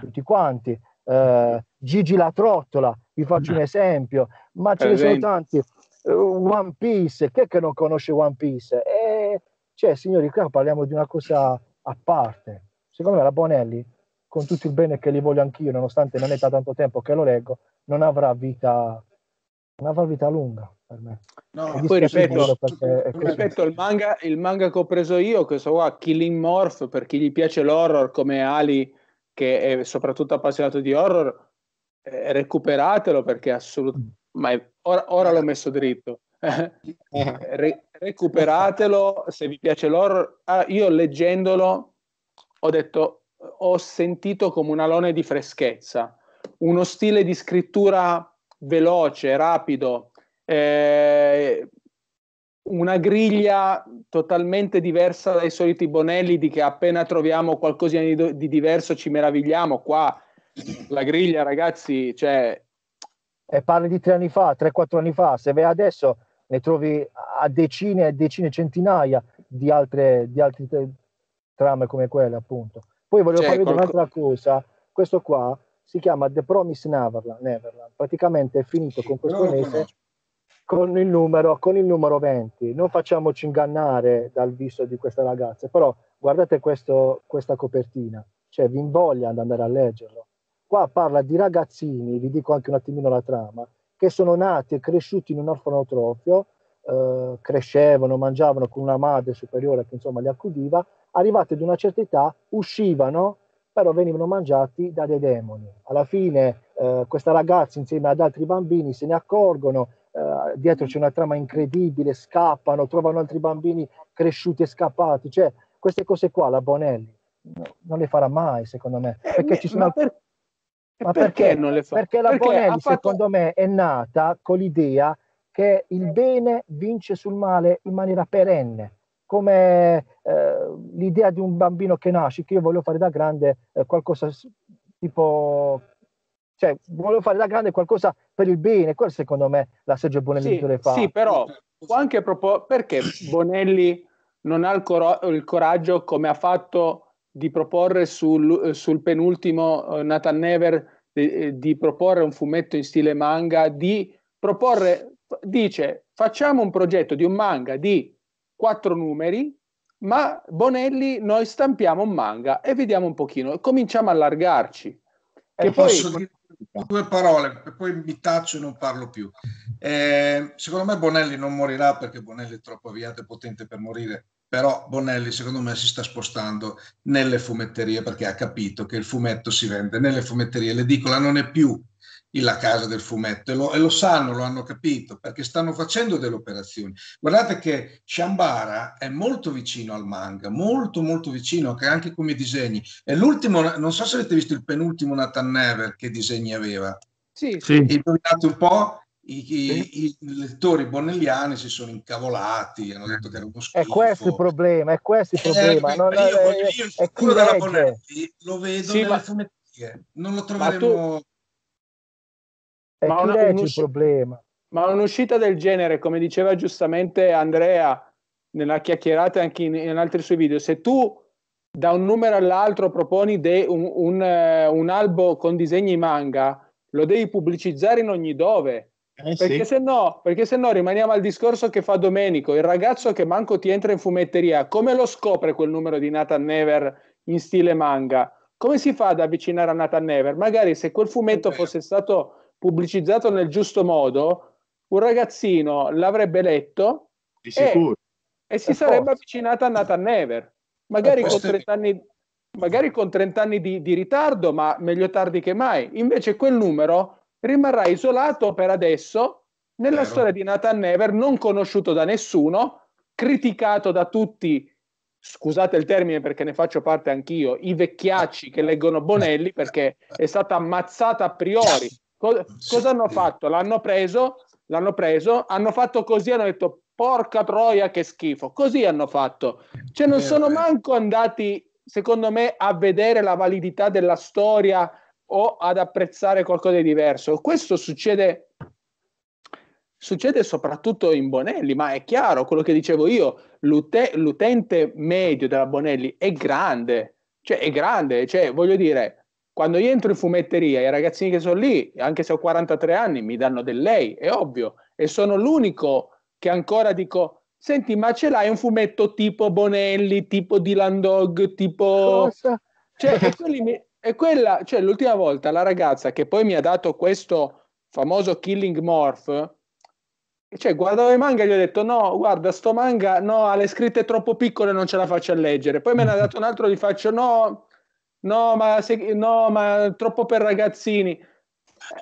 tutti quanti. Eh, Gigi la trottola, vi faccio un esempio, ma ce ne sono tanti. Eh, One Piece, chi è che non conosce One Piece? E, cioè, signori, qua parliamo di una cosa a parte. Secondo me la Bonelli, con tutto il bene che gli voglio anch'io, nonostante non è da tanto tempo che lo leggo, non avrà vita, non avrà vita lunga per me. No, poi ripeto, ripeto il, manga, il manga che ho preso io, questo qua, ah, Killing Morph, per chi gli piace l'horror come Ali che è soprattutto appassionato di horror, eh, recuperatelo perché assolutamente... Mm. ora, ora, l'ho messo dritto. Eh. Re- recuperatelo se vi piace l'horror. Ah, io leggendolo ho detto, ho sentito come un alone di freschezza, uno stile di scrittura veloce, rapido, eh, una griglia totalmente diversa dai soliti Bonelli di che appena troviamo qualcosa di, di diverso ci meravigliamo. Qua la griglia, ragazzi, cioè... E parli di tre anni fa, tre, quattro anni fa, se vai adesso ne trovi a decine e decine, centinaia di altre, di altre trame come quelle, appunto. Poi voglio cioè, farvi qualco... un'altra cosa, questo qua si chiama The Promise Neverland, Neverland. praticamente è finito con questo mese con il, numero, con il numero 20. Non facciamoci ingannare dal viso di questa ragazza, però guardate questo, questa copertina, cioè vi invoglia ad andare a leggerlo. Qua parla di ragazzini, vi dico anche un attimino la trama, che sono nati e cresciuti in un orfanotrofio, eh, crescevano, mangiavano con una madre superiore che insomma li accudiva, arrivati ad una certa età uscivano, però venivano mangiati da dei demoni. Alla fine eh, questa ragazza insieme ad altri bambini se ne accorgono eh, dietro c'è una trama incredibile, scappano, trovano altri bambini cresciuti e scappati, cioè queste cose qua la Bonelli no, non le farà mai secondo me, eh, perché me, ci sono... Ma, per... ma perché, perché, non le fa? Perché la perché Bonelli fatto... secondo me è nata con l'idea che il bene vince sul male in maniera perenne come eh, l'idea di un bambino che nasce, che io voglio fare da grande eh, qualcosa tipo cioè, volevo fare da grande qualcosa per il bene, quello secondo me la Sergio Bonelli sì, deve fare. Sì, però può anche proporre, perché Bonelli non ha il, coro- il, coraggio come ha fatto di proporre sul, sul penultimo uh, Nathan Never eh, eh, di, proporre un fumetto in stile manga, di proporre, dice facciamo un progetto di un manga di quattro numeri, ma Bonelli noi stampiamo un manga e vediamo un pochino, cominciamo a allargarci. E poi, dire... Due parole, poi mi taccio e non parlo più. Eh, secondo me Bonelli non morirà perché Bonelli è troppo avviato e potente per morire, però Bonelli secondo me si sta spostando nelle fumetterie perché ha capito che il fumetto si vende nelle fumetterie, l'edicola non è più la casa del fumetto e lo, e lo, sanno, lo hanno capito perché stanno facendo delle operazioni. Guardate che Shambara è molto vicino al manga, molto molto vicino anche come disegni. E l'ultimo, non so se avete visto il penultimo Nathan Never che disegni aveva. Sì, sì. Indovinate un po', i, sì. i, lettori bonnelliani si sono incavolati, hanno detto che era uno schifo. È questo il problema, è questo il eh, problema. Eh, non, io, è, io, è, io, è, è della Bonelli lo vedo sì, nelle ma... fumetterie, non lo troveremo... È ma una, un il problema. Ma un'uscita del genere, come diceva giustamente Andrea nella chiacchierata anche in, in, altri suoi video, se tu da un numero all'altro proponi de- un, un, eh, un, albo con disegni manga, lo devi pubblicizzare in ogni dove. Eh, perché, sì. se no, perché se no rimaniamo al discorso che fa Domenico, il ragazzo che manco ti entra in fumetteria, come lo scopre quel numero di Nathan Never in stile manga? Come si fa ad avvicinare a Nathan Never? Magari se quel fumetto eh. fosse stato pubblicizzato nel giusto modo, un ragazzino l'avrebbe letto Di E, e si forza. sarebbe avvicinato a Nathan Never, magari eh, con 30 anni magari con 30 anni di, di, ritardo, ma meglio tardi che mai. Invece quel numero rimarrà isolato per adesso nella Vero. storia di Nathan Never, non conosciuto da nessuno, criticato da tutti, scusate il termine perché ne faccio parte anch'io, i vecchiacci che leggono Bonelli perché è stata ammazzata a priori Co- cosa hanno fatto? L'hanno preso, l'hanno preso, hanno fatto così, hanno detto porca troia che schifo, così hanno fatto. Cioè non eh, sono eh. manco andati, secondo me, a vedere la validità della storia o ad apprezzare qualcosa di diverso. Questo succede, succede soprattutto in Bonelli, ma è chiaro quello che dicevo io, l'ute- l'utente medio della Bonelli è grande, cioè è grande, cioè voglio dire, quando io entro in fumetteria, i ragazzini che sono lì, anche se ho 43 anni, mi danno del lei, è ovvio, e sono l'unico che ancora dico senti, ma ce l'hai un fumetto tipo Bonelli, tipo Dylan Dog, tipo... Cosa? Cioè, e, quella, cioè, l'ultima volta la ragazza che poi mi ha dato questo famoso Killing Morph, cioè, guardavo i manga e gli ho detto, no, guarda, sto manga, no, ha le scritte troppo piccole, non ce la faccio a leggere. Poi me ne ha dato un altro, gli faccio, no, no, ma, se, no, ma troppo per ragazzini.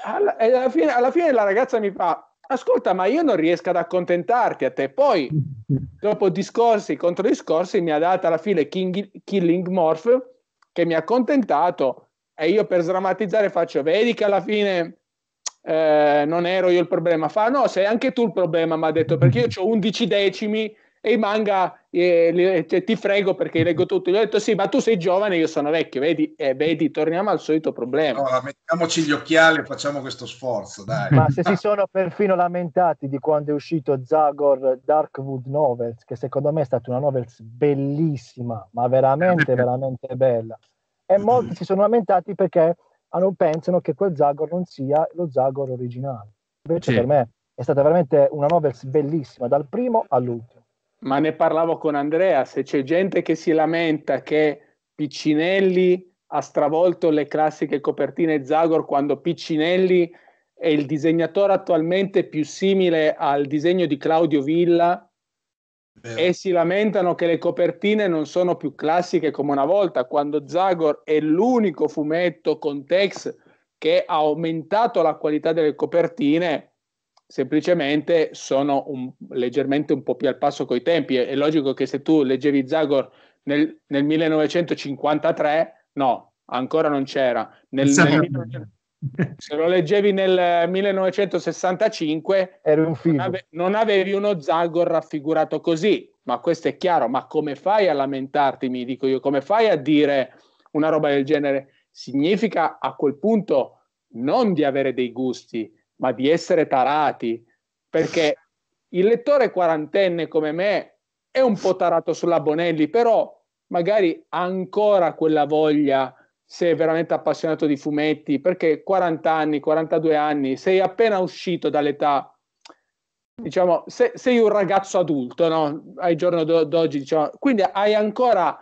Alla, alla, fine, alla fine la ragazza mi fa, ascolta, ma io non riesco ad accontentarti a te. Poi, dopo discorsi contro discorsi, mi ha data alla fine King, Killing Morph, che mi ha accontentato, e io per sdrammatizzare faccio, vedi che alla fine... Eh, non ero io il problema. Fa no, sei anche tu il problema, mi ha detto, perché io ho 11 decimi e i manga eh, ti frego perché leggo tutto. Gli ho detto sì, ma tu sei giovane, io sono vecchio, vedi, eh, vedi torniamo al solito problema. Allora, mettiamoci gli occhiali e facciamo questo sforzo, dai. Ma se si sono perfino lamentati di quando è uscito Zagor Darkwood Novels, che secondo me è stata una novels bellissima, ma veramente, veramente bella. E molti si sono lamentati perché hanno, pensano che quel Zagor non sia lo Zagor originale. Invece sì. per me è stata veramente una novels bellissima, dal primo all'ultimo ma ne parlavo con Andrea, se c'è gente che si lamenta che Piccinelli ha stravolto le classiche copertine Zagor quando Piccinelli è il disegnatore attualmente più simile al disegno di Claudio Villa Vero. e si lamentano che le copertine non sono più classiche come una volta, quando Zagor è l'unico fumetto con Tex che ha aumentato la qualità delle copertine semplicemente sono un, leggermente un po' più al passo coi tempi. È, è logico che se tu leggevi Zagor nel, nel 1953, no, ancora non c'era. Nel, nel, esatto. se lo leggevi nel 1965, un non, ave, non avevi uno Zagor raffigurato così, ma questo è chiaro. Ma come fai a lamentarti, mi dico io, come fai a dire una roba del genere? Significa a quel punto non di avere dei gusti, ma di essere tarati, perché il lettore quarantenne come me è un po' tarato sulla Bonelli, però magari ha ancora quella voglia se è veramente appassionato di fumetti, perché 40 anni, 42 anni, sei appena uscito dall'età, diciamo, se, sei un ragazzo adulto, no? Ai giorno d'oggi, diciamo, quindi hai ancora,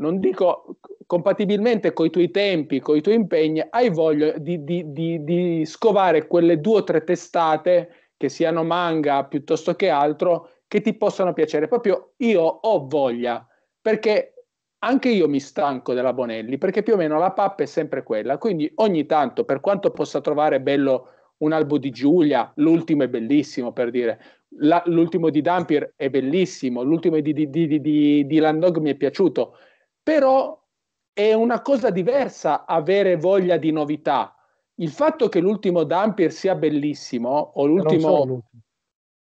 non dico compatibilmente con i tuoi tempi, con i tuoi impegni, hai voglia di, di, di, di scovare quelle due o tre testate, che siano manga piuttosto che altro, che ti possano piacere. Proprio io ho voglia, perché anche io mi stanco della Bonelli, perché più o meno la pappa è sempre quella. Quindi ogni tanto, per quanto possa trovare bello un albo di Giulia, l'ultimo è bellissimo per dire, la, l'ultimo di Dampier è bellissimo, l'ultimo di, di, di, di, Landog mi è piaciuto, però è una cosa diversa avere voglia di novità. Il fatto che l'ultimo Dampier sia bellissimo, o l'ultimo...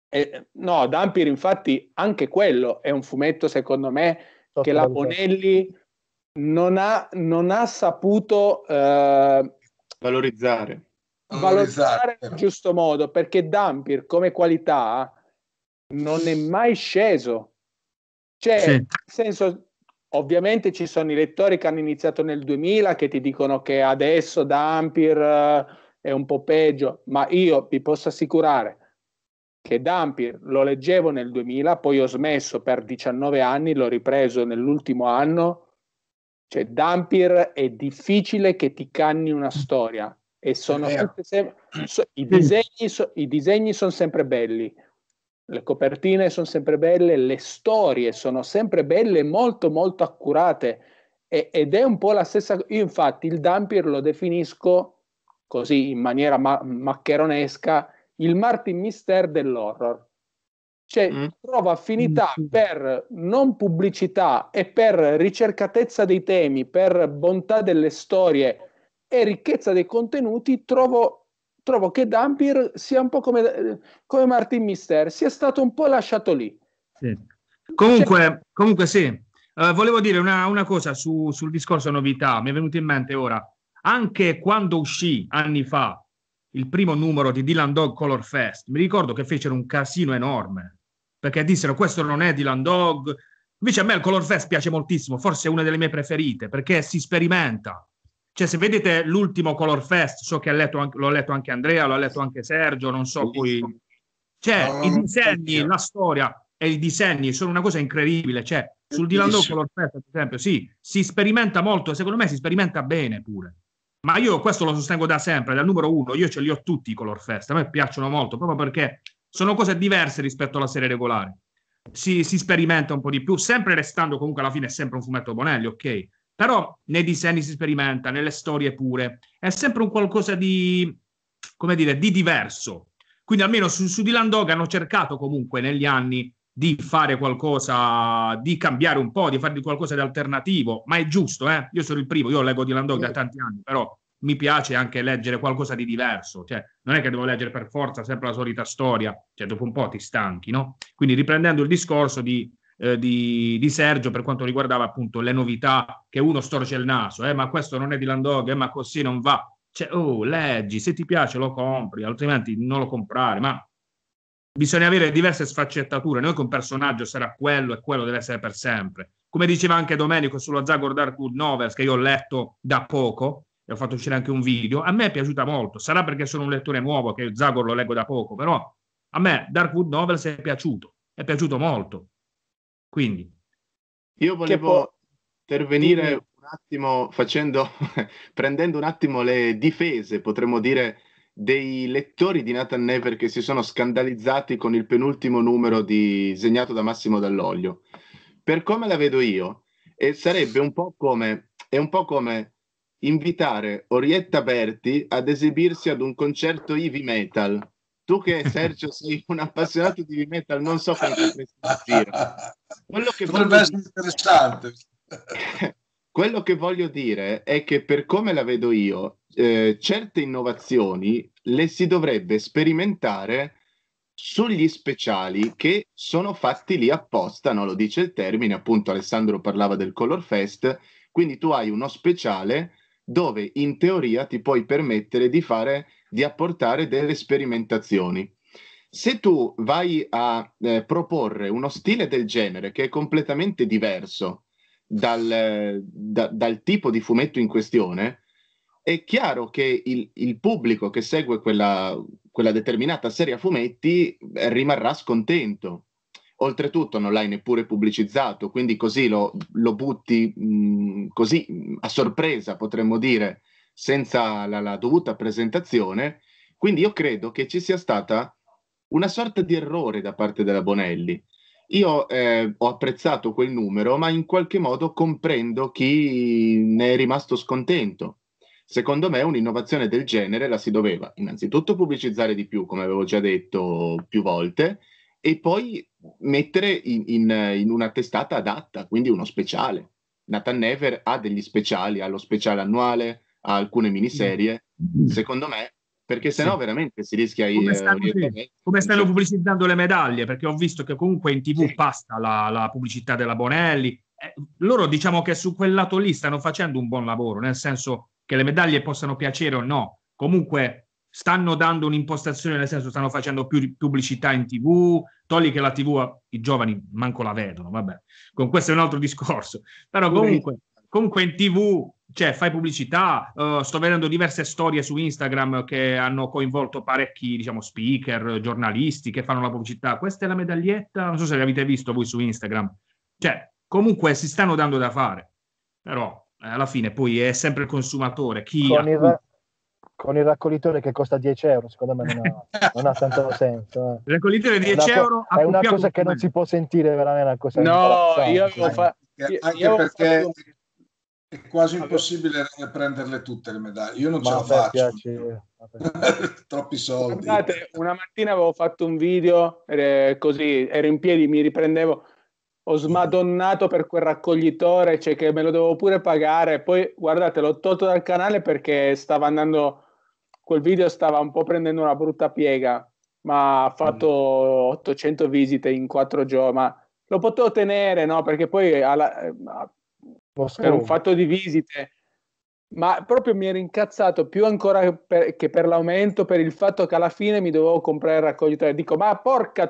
Eh, no, Dampier infatti anche quello è un fumetto secondo me so che la Bonelli non ha, non ha saputo eh, valorizzare. valorizzare nel giusto modo perché Dampier come qualità non è mai sceso. Cioè, sì. nel senso, Ovviamente ci sono i lettori che hanno iniziato nel 2000 che ti dicono che adesso Dampir eh, è un po' peggio, ma io vi posso assicurare che Dampir lo leggevo nel 2000, poi ho smesso per 19 anni, l'ho ripreso nell'ultimo anno. Cioè, Dampir è difficile che ti canni una storia e sono sempre, sempre so, i, disegni, so, i disegni sono sempre belli, le copertine sono sempre belle, le storie sono sempre belle, molto molto accurate e, ed è un po' la stessa cosa. Io infatti il Dampier lo definisco così in maniera ma- maccheronesca il Martin Mister dell'horror. Cioè, mm. trova affinità mm. per non pubblicità e per ricercatezza dei temi, per bontà delle storie e ricchezza dei contenuti, trovo trovo che Dampir sia un po' come, come Martin Mister, sia stato un po' lasciato lì. Sì. Comunque, cioè... comunque sì, uh, volevo dire una, una cosa su, sul discorso novità, mi è venuto in mente ora, anche quando uscì anni fa il primo numero di Dylan Dog Color Fest, mi ricordo che fecero un casino enorme, perché dissero questo non è Dylan Dog, invece a me il Color Fest piace moltissimo, forse è una delle mie preferite, perché si sperimenta, cioè, se vedete l'ultimo Color Fest, so che letto anche, l'ho letto anche Andrea, l'ha letto anche Sergio, non so poi... Cioè, oh, i disegni, la storia e i disegni sono una cosa incredibile. Cioè, sul Dylan Dog Color Fest, ad esempio, sì, si sperimenta molto, secondo me si sperimenta bene pure. Ma io questo lo sostengo da sempre, dal numero uno, io ce li ho tutti i Color Fest, a me piacciono molto, proprio perché sono cose diverse rispetto alla serie regolare. Si, si sperimenta un po' di più, sempre restando comunque alla fine sempre un fumetto Bonelli, ok? Però nei disegni si sperimenta, nelle storie pure. È sempre un qualcosa di, come dire, di diverso. Quindi almeno su, su Dylan Dog hanno cercato comunque negli anni di fare qualcosa, di cambiare un po', di fare qualcosa di alternativo, ma è giusto, eh? Io sono il primo, io leggo Dylan Dog da certo. tanti anni, però mi piace anche leggere qualcosa di diverso, cioè non è che devo leggere per forza sempre la solita storia, cioè dopo un po' ti stanchi, no? Quindi riprendendo il discorso di eh, di, di, Sergio per quanto riguardava appunto le novità che uno storce il naso, eh, ma questo non è di Landog, eh, ma così non va. Cioè, oh, leggi, se ti piace lo compri, altrimenti non lo comprare, ma bisogna avere diverse sfaccettature. Noi che un personaggio sarà quello e quello deve essere per sempre. Come diceva anche Domenico sullo Zagor Dark Wood Novels, che io ho letto da poco, e ho fatto uscire anche un video, a me è piaciuta molto. Sarà perché sono un lettore nuovo, che Zagor lo leggo da poco, però a me Dark Wood Novels è piaciuto, è piaciuto molto. Quindi, io volevo intervenire dimmi. un attimo facendo, prendendo un attimo le difese, potremmo dire, dei lettori di Nathan Never che si sono scandalizzati con il penultimo numero disegnato da Massimo Dall'Oglio. Per come la vedo io, e sarebbe un po' come, è un po' come invitare Orietta Berti ad esibirsi ad un concerto heavy metal tu che Sergio sei un appassionato di metal, non so come potresti dire. Potrebbe essere dire... interessante. Quello che voglio dire è che per come la vedo io, eh, certe innovazioni le si dovrebbe sperimentare sugli speciali che sono fatti lì apposta, non lo dice il termine, appunto Alessandro parlava del Color Fest, quindi tu hai uno speciale dove in teoria ti puoi permettere di fare di apportare delle sperimentazioni. Se tu vai a eh, proporre uno stile del genere che è completamente diverso dal, da, dal, tipo di fumetto in questione, è chiaro che il, il pubblico che segue quella, quella, determinata serie a fumetti rimarrà scontento. Oltretutto non l'hai neppure pubblicizzato, quindi così lo, lo butti mh, mm, così a sorpresa, potremmo dire, senza la, la dovuta presentazione. Quindi io credo che ci sia stata una sorta di errore da parte della Bonelli. Io eh, ho apprezzato quel numero, ma in qualche modo comprendo chi ne è rimasto scontento. Secondo me un'innovazione del genere la si doveva innanzitutto pubblicizzare di più, come avevo già detto più volte, e poi mettere in, in, in una testata adatta, quindi uno speciale. Nathan Never ha degli speciali, ha lo speciale annuale, a alcune miniserie, mm. secondo me, perché se no sì. veramente si rischia eh, come stanno, eh, come stanno pubblicizzando le medaglie perché ho visto che comunque in tv sì. passa la, la, pubblicità della Bonelli eh, loro diciamo che su quel lato lì stanno facendo un buon lavoro nel senso che le medaglie possano piacere o no comunque stanno dando un'impostazione nel senso stanno facendo più pubblicità in tv togli che la tv i giovani manco la vedono vabbè con questo è un altro discorso però comunque, comunque in tv cioè, fai pubblicità. Uh, sto vedendo diverse storie su Instagram che hanno coinvolto parecchi, diciamo, speaker, giornalisti che fanno la pubblicità. Questa è la medaglietta. Non so se l'avete visto voi su Instagram. Cioè, comunque si stanno dando da fare. Però eh, alla fine poi è sempre il consumatore. Chi con, il, con il raccoglitore che costa 10 euro, secondo me non ha, non ha tanto senso. Eh. Il raccoglitore 10 è euro co- è una cosa che non si può sentire veramente. Una cosa no, io avevo fatto. Anche perché. Fatto è quasi impossibile prenderle tutte le medaglie. Io non Ma ce la faccio. Piace, Troppi soldi. Guardate, una mattina avevo fatto un video, così ero in piedi, mi riprendevo. Ho smadonnato per quel raccoglitore, cioè che me lo dovevo pure pagare. Poi guardate, l'ho tolto dal canale perché stava andando. Quel video stava un po' prendendo una brutta piega, ma ha mm. fatto 800 visite in quattro giorni. Ma lo potevo tenere, no? Perché poi alla, Mostra per un fatto di visite, ma proprio mi ero incazzato più ancora per, che per l'aumento, per il fatto che alla fine mi dovevo comprare il raccoglitore. Dico, ma porca,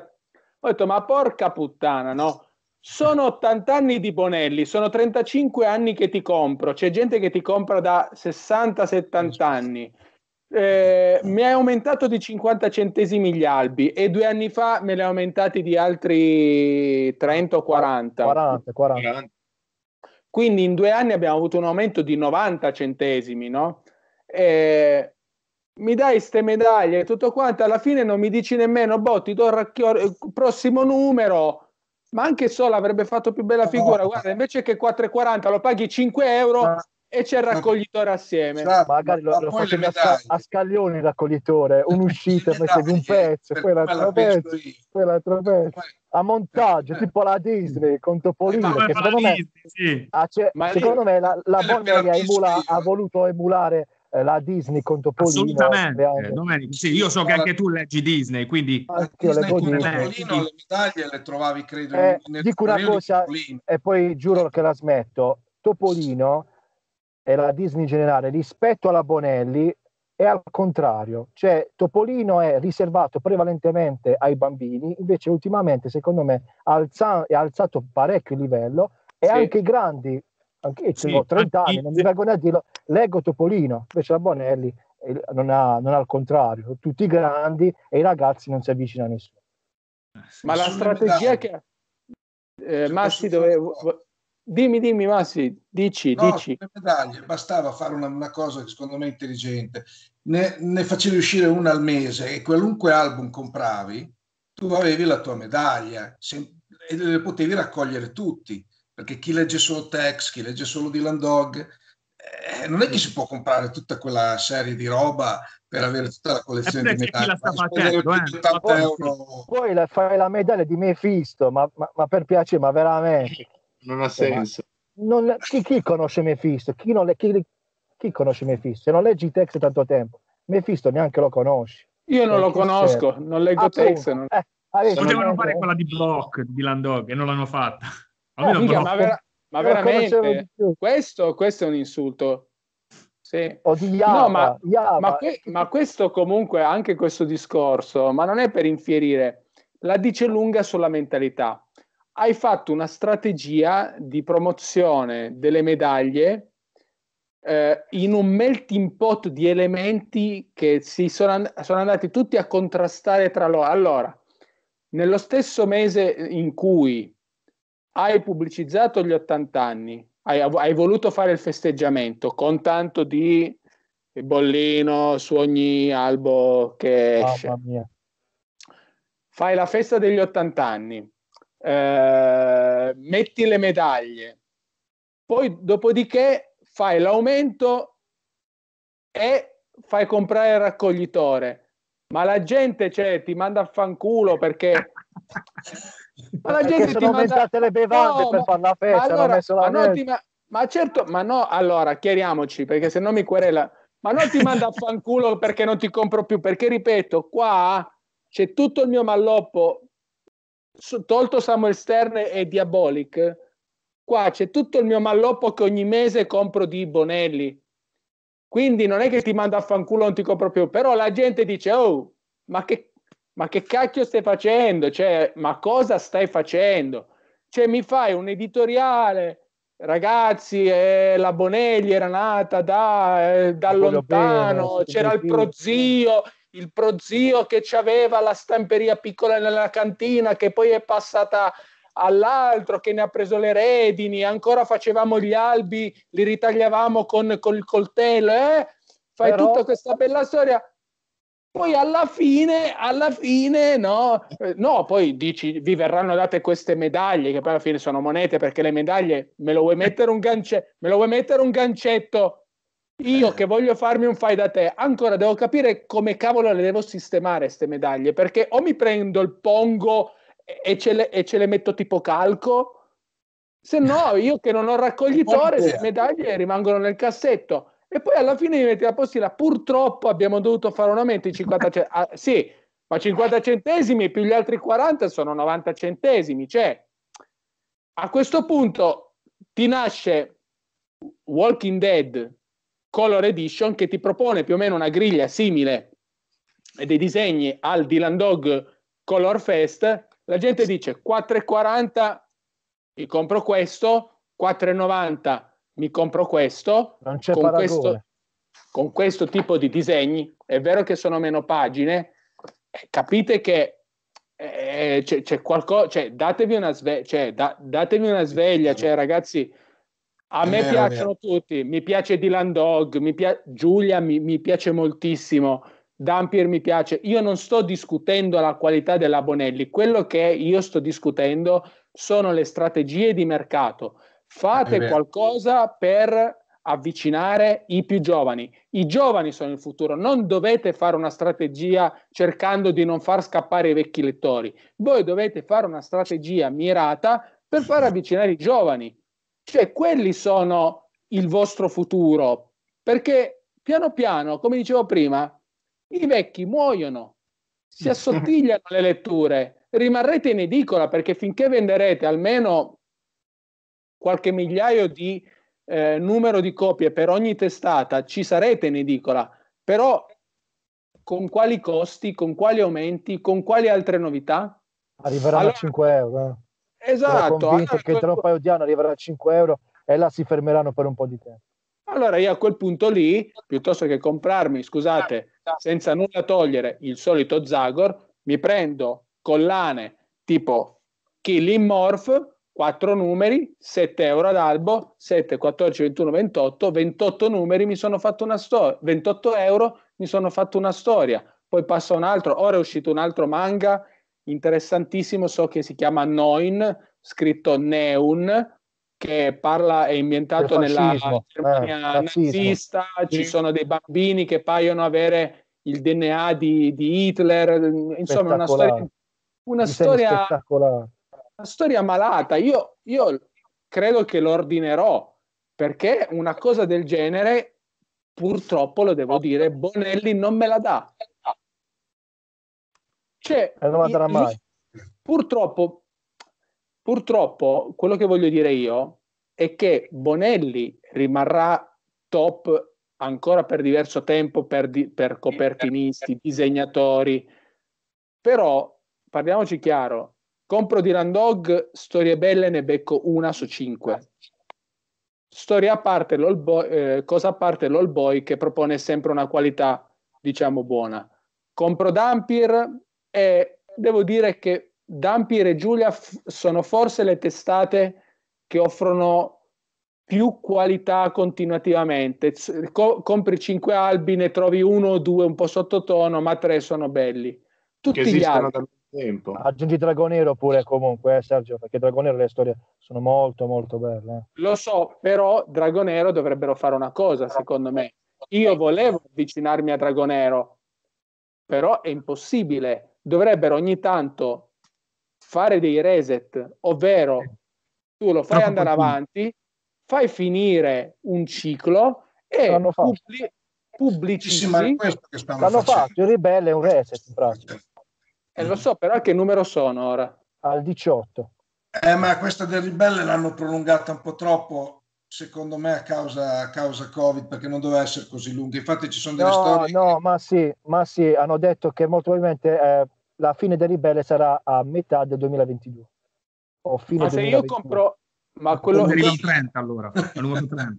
ho detto, ma porca puttana, no? Sono 80 anni di Bonelli, sono 35 anni che ti compro, c'è gente che ti compra da 60-70 anni. Eh, mi hai aumentato di 50 centesimi gli albi e due anni fa me li hai aumentati di altri 30 o 40. 40, 40. 40. Quindi in due anni abbiamo avuto un aumento di 90 centesimi, no? E mi dai ste medaglie e tutto quanto, alla fine non mi dici nemmeno, boh, ti do il eh, prossimo numero, ma anche solo avrebbe fatto più bella figura. Guarda, invece che 4,40 lo paghi 5 euro e c'è il raccoglitore assieme. Esatto, Magari lo, ma lo facciamo a, a scaglioni il raccoglitore, un'uscita, mettevi un pezzo, poi l'altro pezzo, poi l'altro pezzo. A montaggio, eh. tipo la Disney con Topolino, che secondo me, Disney, sì. ah, cioè, secondo me la, la Bonner emula, ha voluto emulare eh, la Disney con Topolino. Assolutamente, eh, sì, io so che anche tu leggi Disney, quindi ah, io Disney Topolino le medaglie le trovavi, credo, eh, nel Dico una cosa e poi giuro che la smetto. Topolino e la Disney in generale rispetto alla Bonelli è al contrario, cioè Topolino è riservato prevalentemente ai bambini, invece ultimamente secondo me alza- è alzato parecchio il livello e sì. anche i grandi, anche io sì, ho 30 anni, non mi vergogno a dirlo, leggo Topolino, invece la Bonelli eh, non ha, non ha il contrario, tutti i grandi e i ragazzi non si avvicinano a nessuno. Ma la strategia che... Eh, Massi, dove, Dimmi, dimmi Massi, dici, no, dici. Le medaglie, bastava fare una, una cosa secondo me è intelligente. Ne, ne, facevi uscire una al mese e qualunque album compravi, tu avevi la tua medaglia se, e le potevi raccogliere tutti, perché chi legge solo Tex, chi legge solo Dylan Dog, eh, non è che si può comprare tutta quella serie di roba per avere tutta la collezione eh, di medaglie. Facendo, eh. poi, poi la, fai la medaglia di Mephisto, ma, ma, ma per piacere, ma veramente non ha senso. Non, chi, chi, conosce Mephisto? Chi, non le, chi, chi, conosce Mephisto? Se non leggi i text tanto tempo, Mephisto neanche lo conosci. Io non eh, lo conosco, c'è. Certo. non leggo ah, text. Non... Eh, avete, Potevano non... fare quella di Block di Landau, e non l'hanno fatta. Eh, mica, ma, vera, ma veramente, questo, questo è un insulto. Sì. o di Java, no, ma, Java. Ma, que- ma, questo comunque, anche questo discorso, ma non è per infierire, la dice lunga sulla mentalità hai fatto una strategia di promozione delle medaglie eh, in un melting pot di elementi che si sono, and- sono andati tutti a contrastare tra loro. Allora, nello stesso mese in cui hai pubblicizzato gli 80 anni, hai, hai, voluto fare il festeggiamento con tanto di bollino su ogni albo che esce. Fai la festa degli 80 anni, eh, metti le medaglie, poi dopodiché fai l'aumento e fai comprare il raccoglitore, ma la gente cioè, ti manda a fanculo perché... ma la gente perché sono manda... aumentate le bevande no, per fare la festa, allora, la ma, no, ma... ma, certo, ma no, allora, chiariamoci, perché se no mi querela... Ma non ti manda a fanculo perché non ti compro più, perché ripeto, qua c'è tutto il mio malloppo tolto Samuel Stern e Diabolic, qua c'è tutto il mio malloppo che ogni mese compro di Bonelli. Quindi non è che ti mando a fanculo, non ti compro più, però la gente dice, oh, ma che, ma che cacchio stai facendo? Cioè, ma cosa stai facendo? Cioè, mi fai un editoriale, ragazzi, eh, la Bonelli era nata da, eh, da lontano, bene, c'era il prozio il prozio che ci aveva la stamperia piccola nella cantina, che poi è passata all'altro, che ne ha preso le redini, ancora facevamo gli albi, li ritagliavamo con, con il coltello, eh? fai Però... tutta questa bella storia. Poi alla fine, alla fine, no, no, poi dici, vi verranno date queste medaglie, che poi alla fine sono monete, perché le medaglie, me lo vuoi mettere un, gance- me lo vuoi mettere un gancetto io che voglio farmi un fai da te, ancora devo capire come cavolo le devo sistemare queste medaglie, perché o mi prendo il pongo e ce le, e ce le metto tipo calco, se no io che non ho raccoglitore le medaglie rimangono nel cassetto. E poi alla fine mi metti la postina, purtroppo abbiamo dovuto fare un aumento di 50 centesimi, ah, sì, ma 50 centesimi più gli altri 40 sono 90 centesimi, cioè a questo punto ti nasce Walking Dead Color Edition che ti propone più o meno una griglia simile dei disegni al Dylan Dog Color Fest, la gente dice 4,40 mi compro questo, 4,90 mi compro questo, non c'è con questo, con questo tipo di disegni, è vero che sono meno pagine, eh, capite che eh, c'è, c'è qualcosa, cioè, datevi una, sve- cioè, da- datevi una sveglia, cioè, ragazzi, a me vero, eh, piacciono tutti, mi piace Dylan Dog, mi pia- Giulia mi, mi piace moltissimo, Dampier mi piace. Io non sto discutendo la qualità della Bonelli, quello che io sto discutendo sono le strategie di mercato. Fate qualcosa per avvicinare i più giovani. I giovani sono il futuro, non dovete fare una strategia cercando di non far scappare i vecchi lettori. Voi dovete fare una strategia mirata per far avvicinare i giovani. Cioè, quelli sono il vostro futuro, perché piano piano, come dicevo prima, i vecchi muoiono, si assottigliano le letture, rimarrete in edicola perché finché venderete almeno qualche migliaio di eh, numero di copie per ogni testata, ci sarete in edicola, però con quali costi, con quali aumenti, con quali altre novità? Arriveranno allora, a 5 euro. Eh. Esatto. Sono convinto allora, che tra un paio di anni arriverà a 5 euro e là si fermeranno per un po' di tempo. Allora io a quel punto lì, piuttosto che comprarmi, scusate, esatto, esatto. senza nulla togliere il solito Zagor, mi prendo collane tipo Killing Morph, 4 numeri, 7 euro ad albo, 7, 14, 21, 28, 28 numeri mi sono fatto una storia, 28 euro mi sono fatto una storia, poi passa un altro, ora è uscito un altro manga interessantissimo so che si chiama Neun, scritto Neun, che parla è ambientato nella eh, Germania eh, nazista, ci sono dei bambini che paiono avere il DNA di, di Hitler, insomma una storia, una storia, una storia malata. Io, io credo che l'ordinerò perché una cosa del genere, purtroppo lo devo dire, Bonelli non me la dà. Cioè, e non andrà mai. Purtroppo, purtroppo, quello che voglio dire io è che Bonelli rimarrà top ancora per diverso tempo per, di, per copertinisti, disegnatori, però parliamoci chiaro, compro di Randog, storie belle ne becco una su cinque. Storia a parte boy, eh, cosa a parte l'All Boy che propone sempre una qualità, diciamo, buona. Compro Dampir, e devo dire che Dampier e Giulia f- sono forse le testate che offrono più qualità continuativamente. Co- compri cinque albi, ne trovi uno o due un po' sottotono, ma tre sono belli. Tutti gli altri. Tempo. Aggiungi Dragonero pure comunque, eh, Sergio, perché Dragonero le storie sono molto molto belle. Eh. Lo so, però Dragonero dovrebbero fare una cosa, secondo me. Io volevo avvicinarmi a Dragonero, però è impossibile dovrebbero ogni tanto fare dei reset, ovvero tu lo fai andare avanti, fai finire un ciclo e pubblici pubblicizzi. Sì, L'hanno fatto, ribelle è un reset in pratica. Eh, lo so, però che numero sono ora? Al 18. Eh, ma questa del ribelle l'hanno prolungata un po' troppo secondo me a causa, a causa, Covid, perché non doveva essere così lunga. Infatti ci sono delle no, storie... No, ma sì, ma sì, hanno detto che molto probabilmente eh, la fine del ribelle sarà a metà del 2022. O fine ma se 2022. io compro... Ma quello... 2030 allora,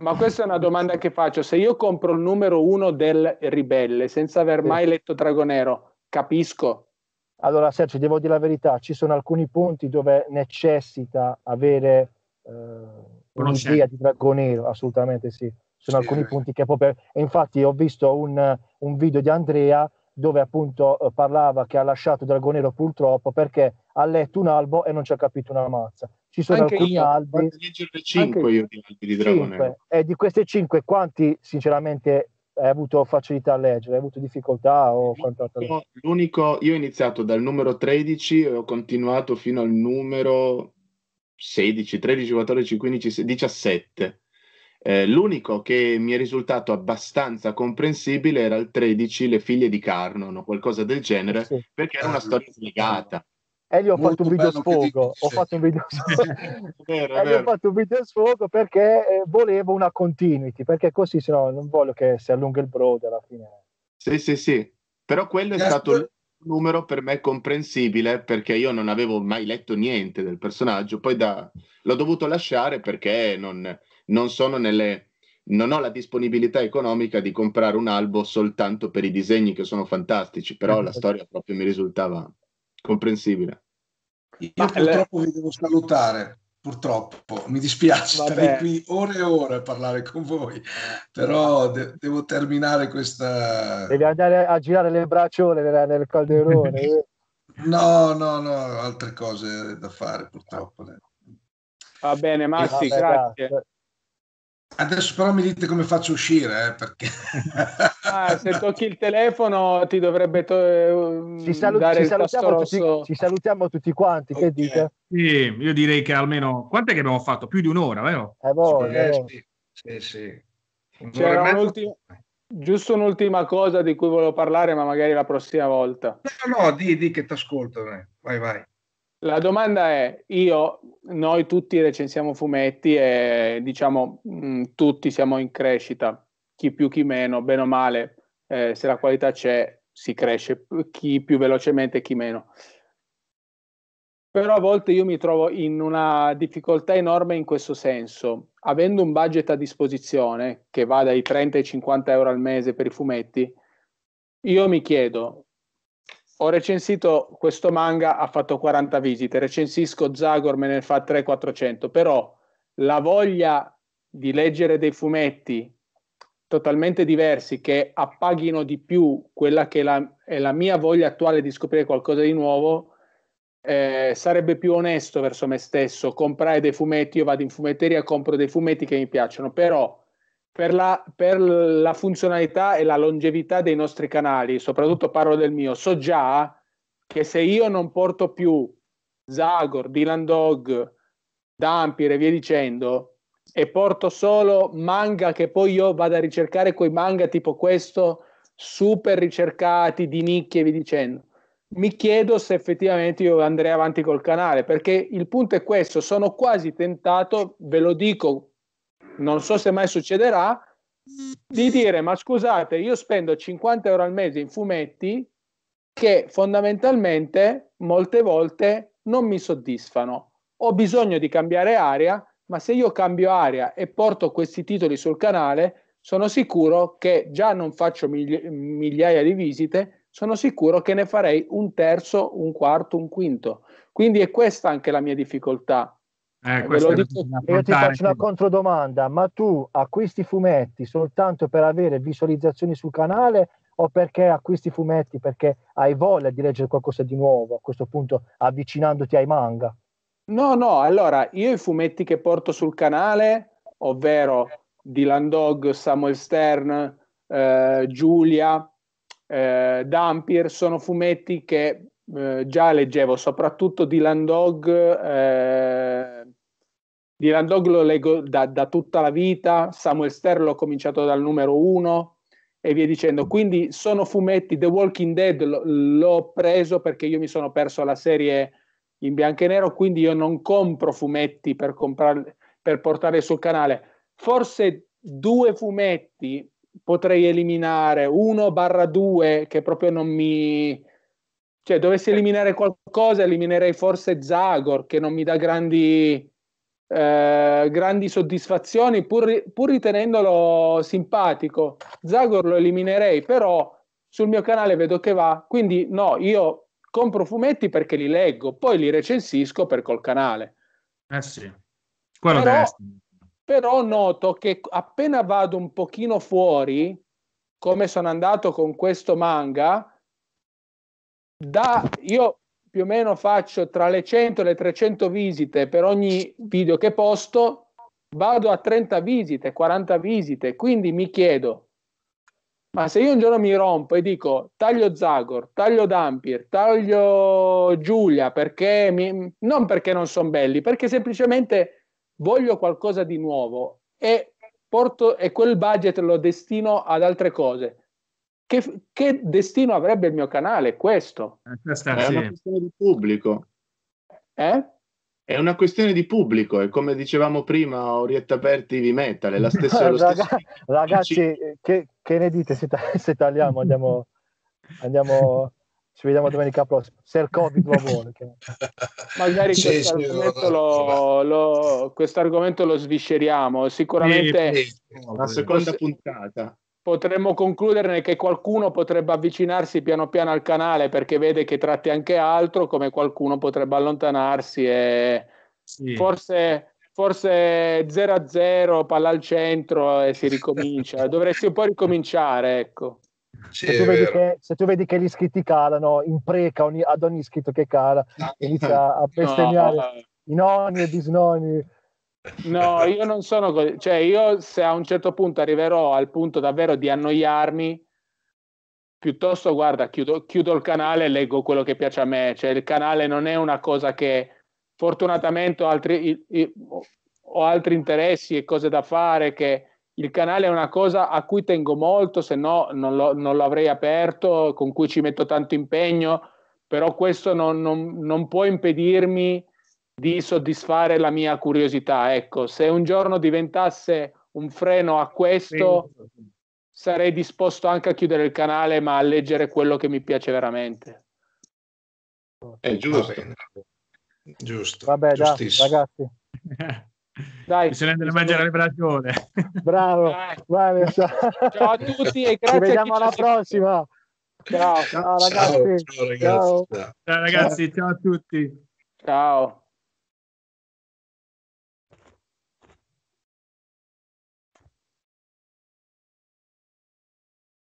Ma questa è una domanda che faccio. Se io compro il numero uno del ribelle senza aver mai letto Dragonero, capisco? Allora Sergio, devo dire la verità, ci sono alcuni punti dove necessita avere eh, un'idea di Dragonero, assolutamente sì. Sono sì, alcuni sì. punti che proprio... E infatti ho visto un, un video di Andrea dove appunto eh, parlava che ha lasciato Dragonero purtroppo perché ha letto un albo e non ci ha capito una mazza. Ci sono anche alcuni io, albi. leggerne 5 io di albi di Dragonero. E di queste 5 quanti sinceramente hai avuto facilità a leggere, hai avuto difficoltà o quant'altro? l'unico, io ho iniziato dal numero 13 e ho continuato fino al numero 16, 13, 14, 15, 16, 17. Eh, l'unico che mi è risultato abbastanza comprensibile era il 13, Le figlie di Carnon o qualcosa del genere, sì. perché era una ah, storia slegata. E eh, lì ho fatto un video sfogo, ho fatto un video sfogo, vero, eh, vero. ho fatto un video sfogo perché eh, volevo una continuity, perché così sennò non voglio che si allunga il brodo alla fine. Sì, sì, sì, però quello è stato il numero per me comprensibile perché io non avevo mai letto niente del personaggio, poi da... l'ho dovuto lasciare perché non non sono nelle non ho la disponibilità economica di comprare un albo soltanto per i disegni che sono fantastici, però la storia proprio mi risultava comprensibile. Io Ma purtroppo le... vi devo salutare, purtroppo, mi dispiace stare qui ore e ore a parlare con voi, però de- devo terminare questa... Devi andare a girare le bracciole nel, nel calderone. Eh. no, no, no, altre cose da fare purtroppo. Va bene, Massi, grazie. grazie. Adesso però mi dite come faccio a uscire, eh, perché... ah, se tocchi il telefono ti dovrebbe to- ehm, ci, salu- ci, salutiamo tutti, ci, salutiamo tutti, quanti, okay. che dite? Sì, io direi che almeno... Quant'è che abbiamo fatto? Più di un'ora, vero? Eh, voi, eh, sì, sì, sì. C'era un'ultima... Giusto un'ultima cosa di cui volevo parlare, ma magari la prossima volta. No, no, di, di che ti ascolto. Eh. Vai, vai. La domanda è, io, noi tutti recensiamo fumetti e diciamo mh, mm, tutti siamo in crescita, chi più chi meno, bene o male, eh, se la qualità c'è si cresce, chi più velocemente chi meno. Però a volte io mi trovo in una difficoltà enorme in questo senso, avendo un budget a disposizione che va dai 30 ai 50 euro al mese per i fumetti, io mi chiedo, ho recensito questo manga, ha fatto 40 visite, recensisco Zagor, me ne fa 300-400, però la voglia di leggere dei fumetti totalmente diversi che appaghino di più quella che è la, è la mia voglia attuale di scoprire qualcosa di nuovo, eh, sarebbe più onesto verso me stesso comprare dei fumetti, io vado in fumetteria, compro dei fumetti che mi piacciono, però per la, per la, funzionalità e la longevità dei nostri canali, soprattutto parlo del mio, so già che se io non porto più Zagor, Dylan Dog, Dampir e via dicendo, e porto solo manga che poi io vado a ricercare quei manga tipo questo, super ricercati, di nicchie e via dicendo, mi chiedo se effettivamente io andrei avanti col canale, perché il punto è questo, sono quasi tentato, ve lo dico non so se mai succederà, di mm. dire ma scusate, io spendo 50 euro al mese in fumetti che fondamentalmente molte volte non mi soddisfano. Ho bisogno di cambiare aria, ma se io cambio aria e porto questi titoli sul canale, sono sicuro che già non faccio migliaia di visite, sono sicuro che ne farei un terzo, un quarto, un quinto. Quindi è questa anche la mia difficoltà. Eh, dico, io ti faccio una controdomanda, ma tu acquisti fumetti soltanto per avere visualizzazioni sul canale o perché acquisti fumetti perché hai voglia di leggere qualcosa di nuovo a questo punto avvicinandoti ai manga? No, no, allora io i fumetti che porto sul canale, ovvero Dylan Dog, Samuel Stern, eh, Giulia, eh, Dampier, sono fumetti che eh, già leggevo, soprattutto Dylan Dog, eh, Dylan Dog lo leggo da, da tutta la vita, Samuel Stern l'ho cominciato dal numero uno, e via dicendo. Quindi sono fumetti, The Walking Dead l- l'ho preso perché io mi sono perso la serie in bianco e nero, quindi io non compro fumetti per, comprarli, per portarli sul canale. Forse due fumetti potrei eliminare, uno barra due che proprio non mi... Cioè, dovessi eh. eliminare qualcosa, eliminerei forse Zagor, che non mi dà grandi eh, grandi soddisfazioni, pur, pur, ritenendolo simpatico. Zagor lo eliminerei, però sul mio canale vedo che va, quindi no, io compro fumetti perché li leggo, poi li recensisco per col canale. Eh sì, quello però, però noto che appena vado un pochino fuori, come sono andato con questo manga, da, io più o meno faccio tra le 100 e le 300 visite per ogni video che posto, vado a 30 visite, 40 visite, quindi mi chiedo, ma se io un giorno mi rompo e dico taglio Zagor, taglio Dampir, taglio Giulia, perché mi... non perché non sono belli, perché semplicemente voglio qualcosa di nuovo e, porto... e quel budget lo destino ad altre cose che, che destino avrebbe il mio canale? Questo. Eh, questa è sì. una questione di pubblico. Eh? È una questione di pubblico e come dicevamo prima, Orietta Aperti di metal, è la stessa... Raga- stesso... Ragazzi, eh, che, che, ne dite se, ta- se tagliamo? Andiamo, andiamo, ci vediamo domenica prossima. Se il Covid va buono. Che... Magari sì, questo, sì, argomento lo, lo, questo argomento lo svisceriamo, sicuramente... Sì, la seconda puntata potremmo concluderne che qualcuno potrebbe avvicinarsi piano piano al canale perché vede che tratti anche altro, come qualcuno potrebbe allontanarsi e sì. forse, forse 0 a 0, palla al centro e si ricomincia. Dovresti un po' ricominciare, ecco. Sì, se, tu che, se, tu vedi che gli iscritti calano, impreca ogni, ad ogni iscritto che cala, ah. inizia a bestemmiare no. i nonni e i bisnonni. No, io non sono così. Cioè, io se a un certo punto arriverò al punto davvero di annoiarmi, piuttosto guarda, chiudo, chiudo il canale e leggo quello che piace a me. Cioè, il canale non è una cosa che fortunatamente ho altri, ho altri interessi e cose da fare che il canale è una cosa a cui tengo molto, se no non, lo, non l'avrei aperto, con cui ci metto tanto impegno, però questo non, non, non può impedirmi di soddisfare la mia curiosità. Ecco, se un giorno diventasse un freno a questo, sarei disposto anche a chiudere il canale, ma a leggere quello che mi piace veramente. È giusto. Giusto. Vabbè, dai, ragazzi. Dai, bisogna andare a mangiare le braciole. Bravo. Vale, ciao. ciao. a tutti e grazie. Ci vediamo alla ci prossima. Ciao. Ciao, ragazzi. Ciao, ragazzi. Ciao. ciao ragazzi, ciao a tutti. Ciao.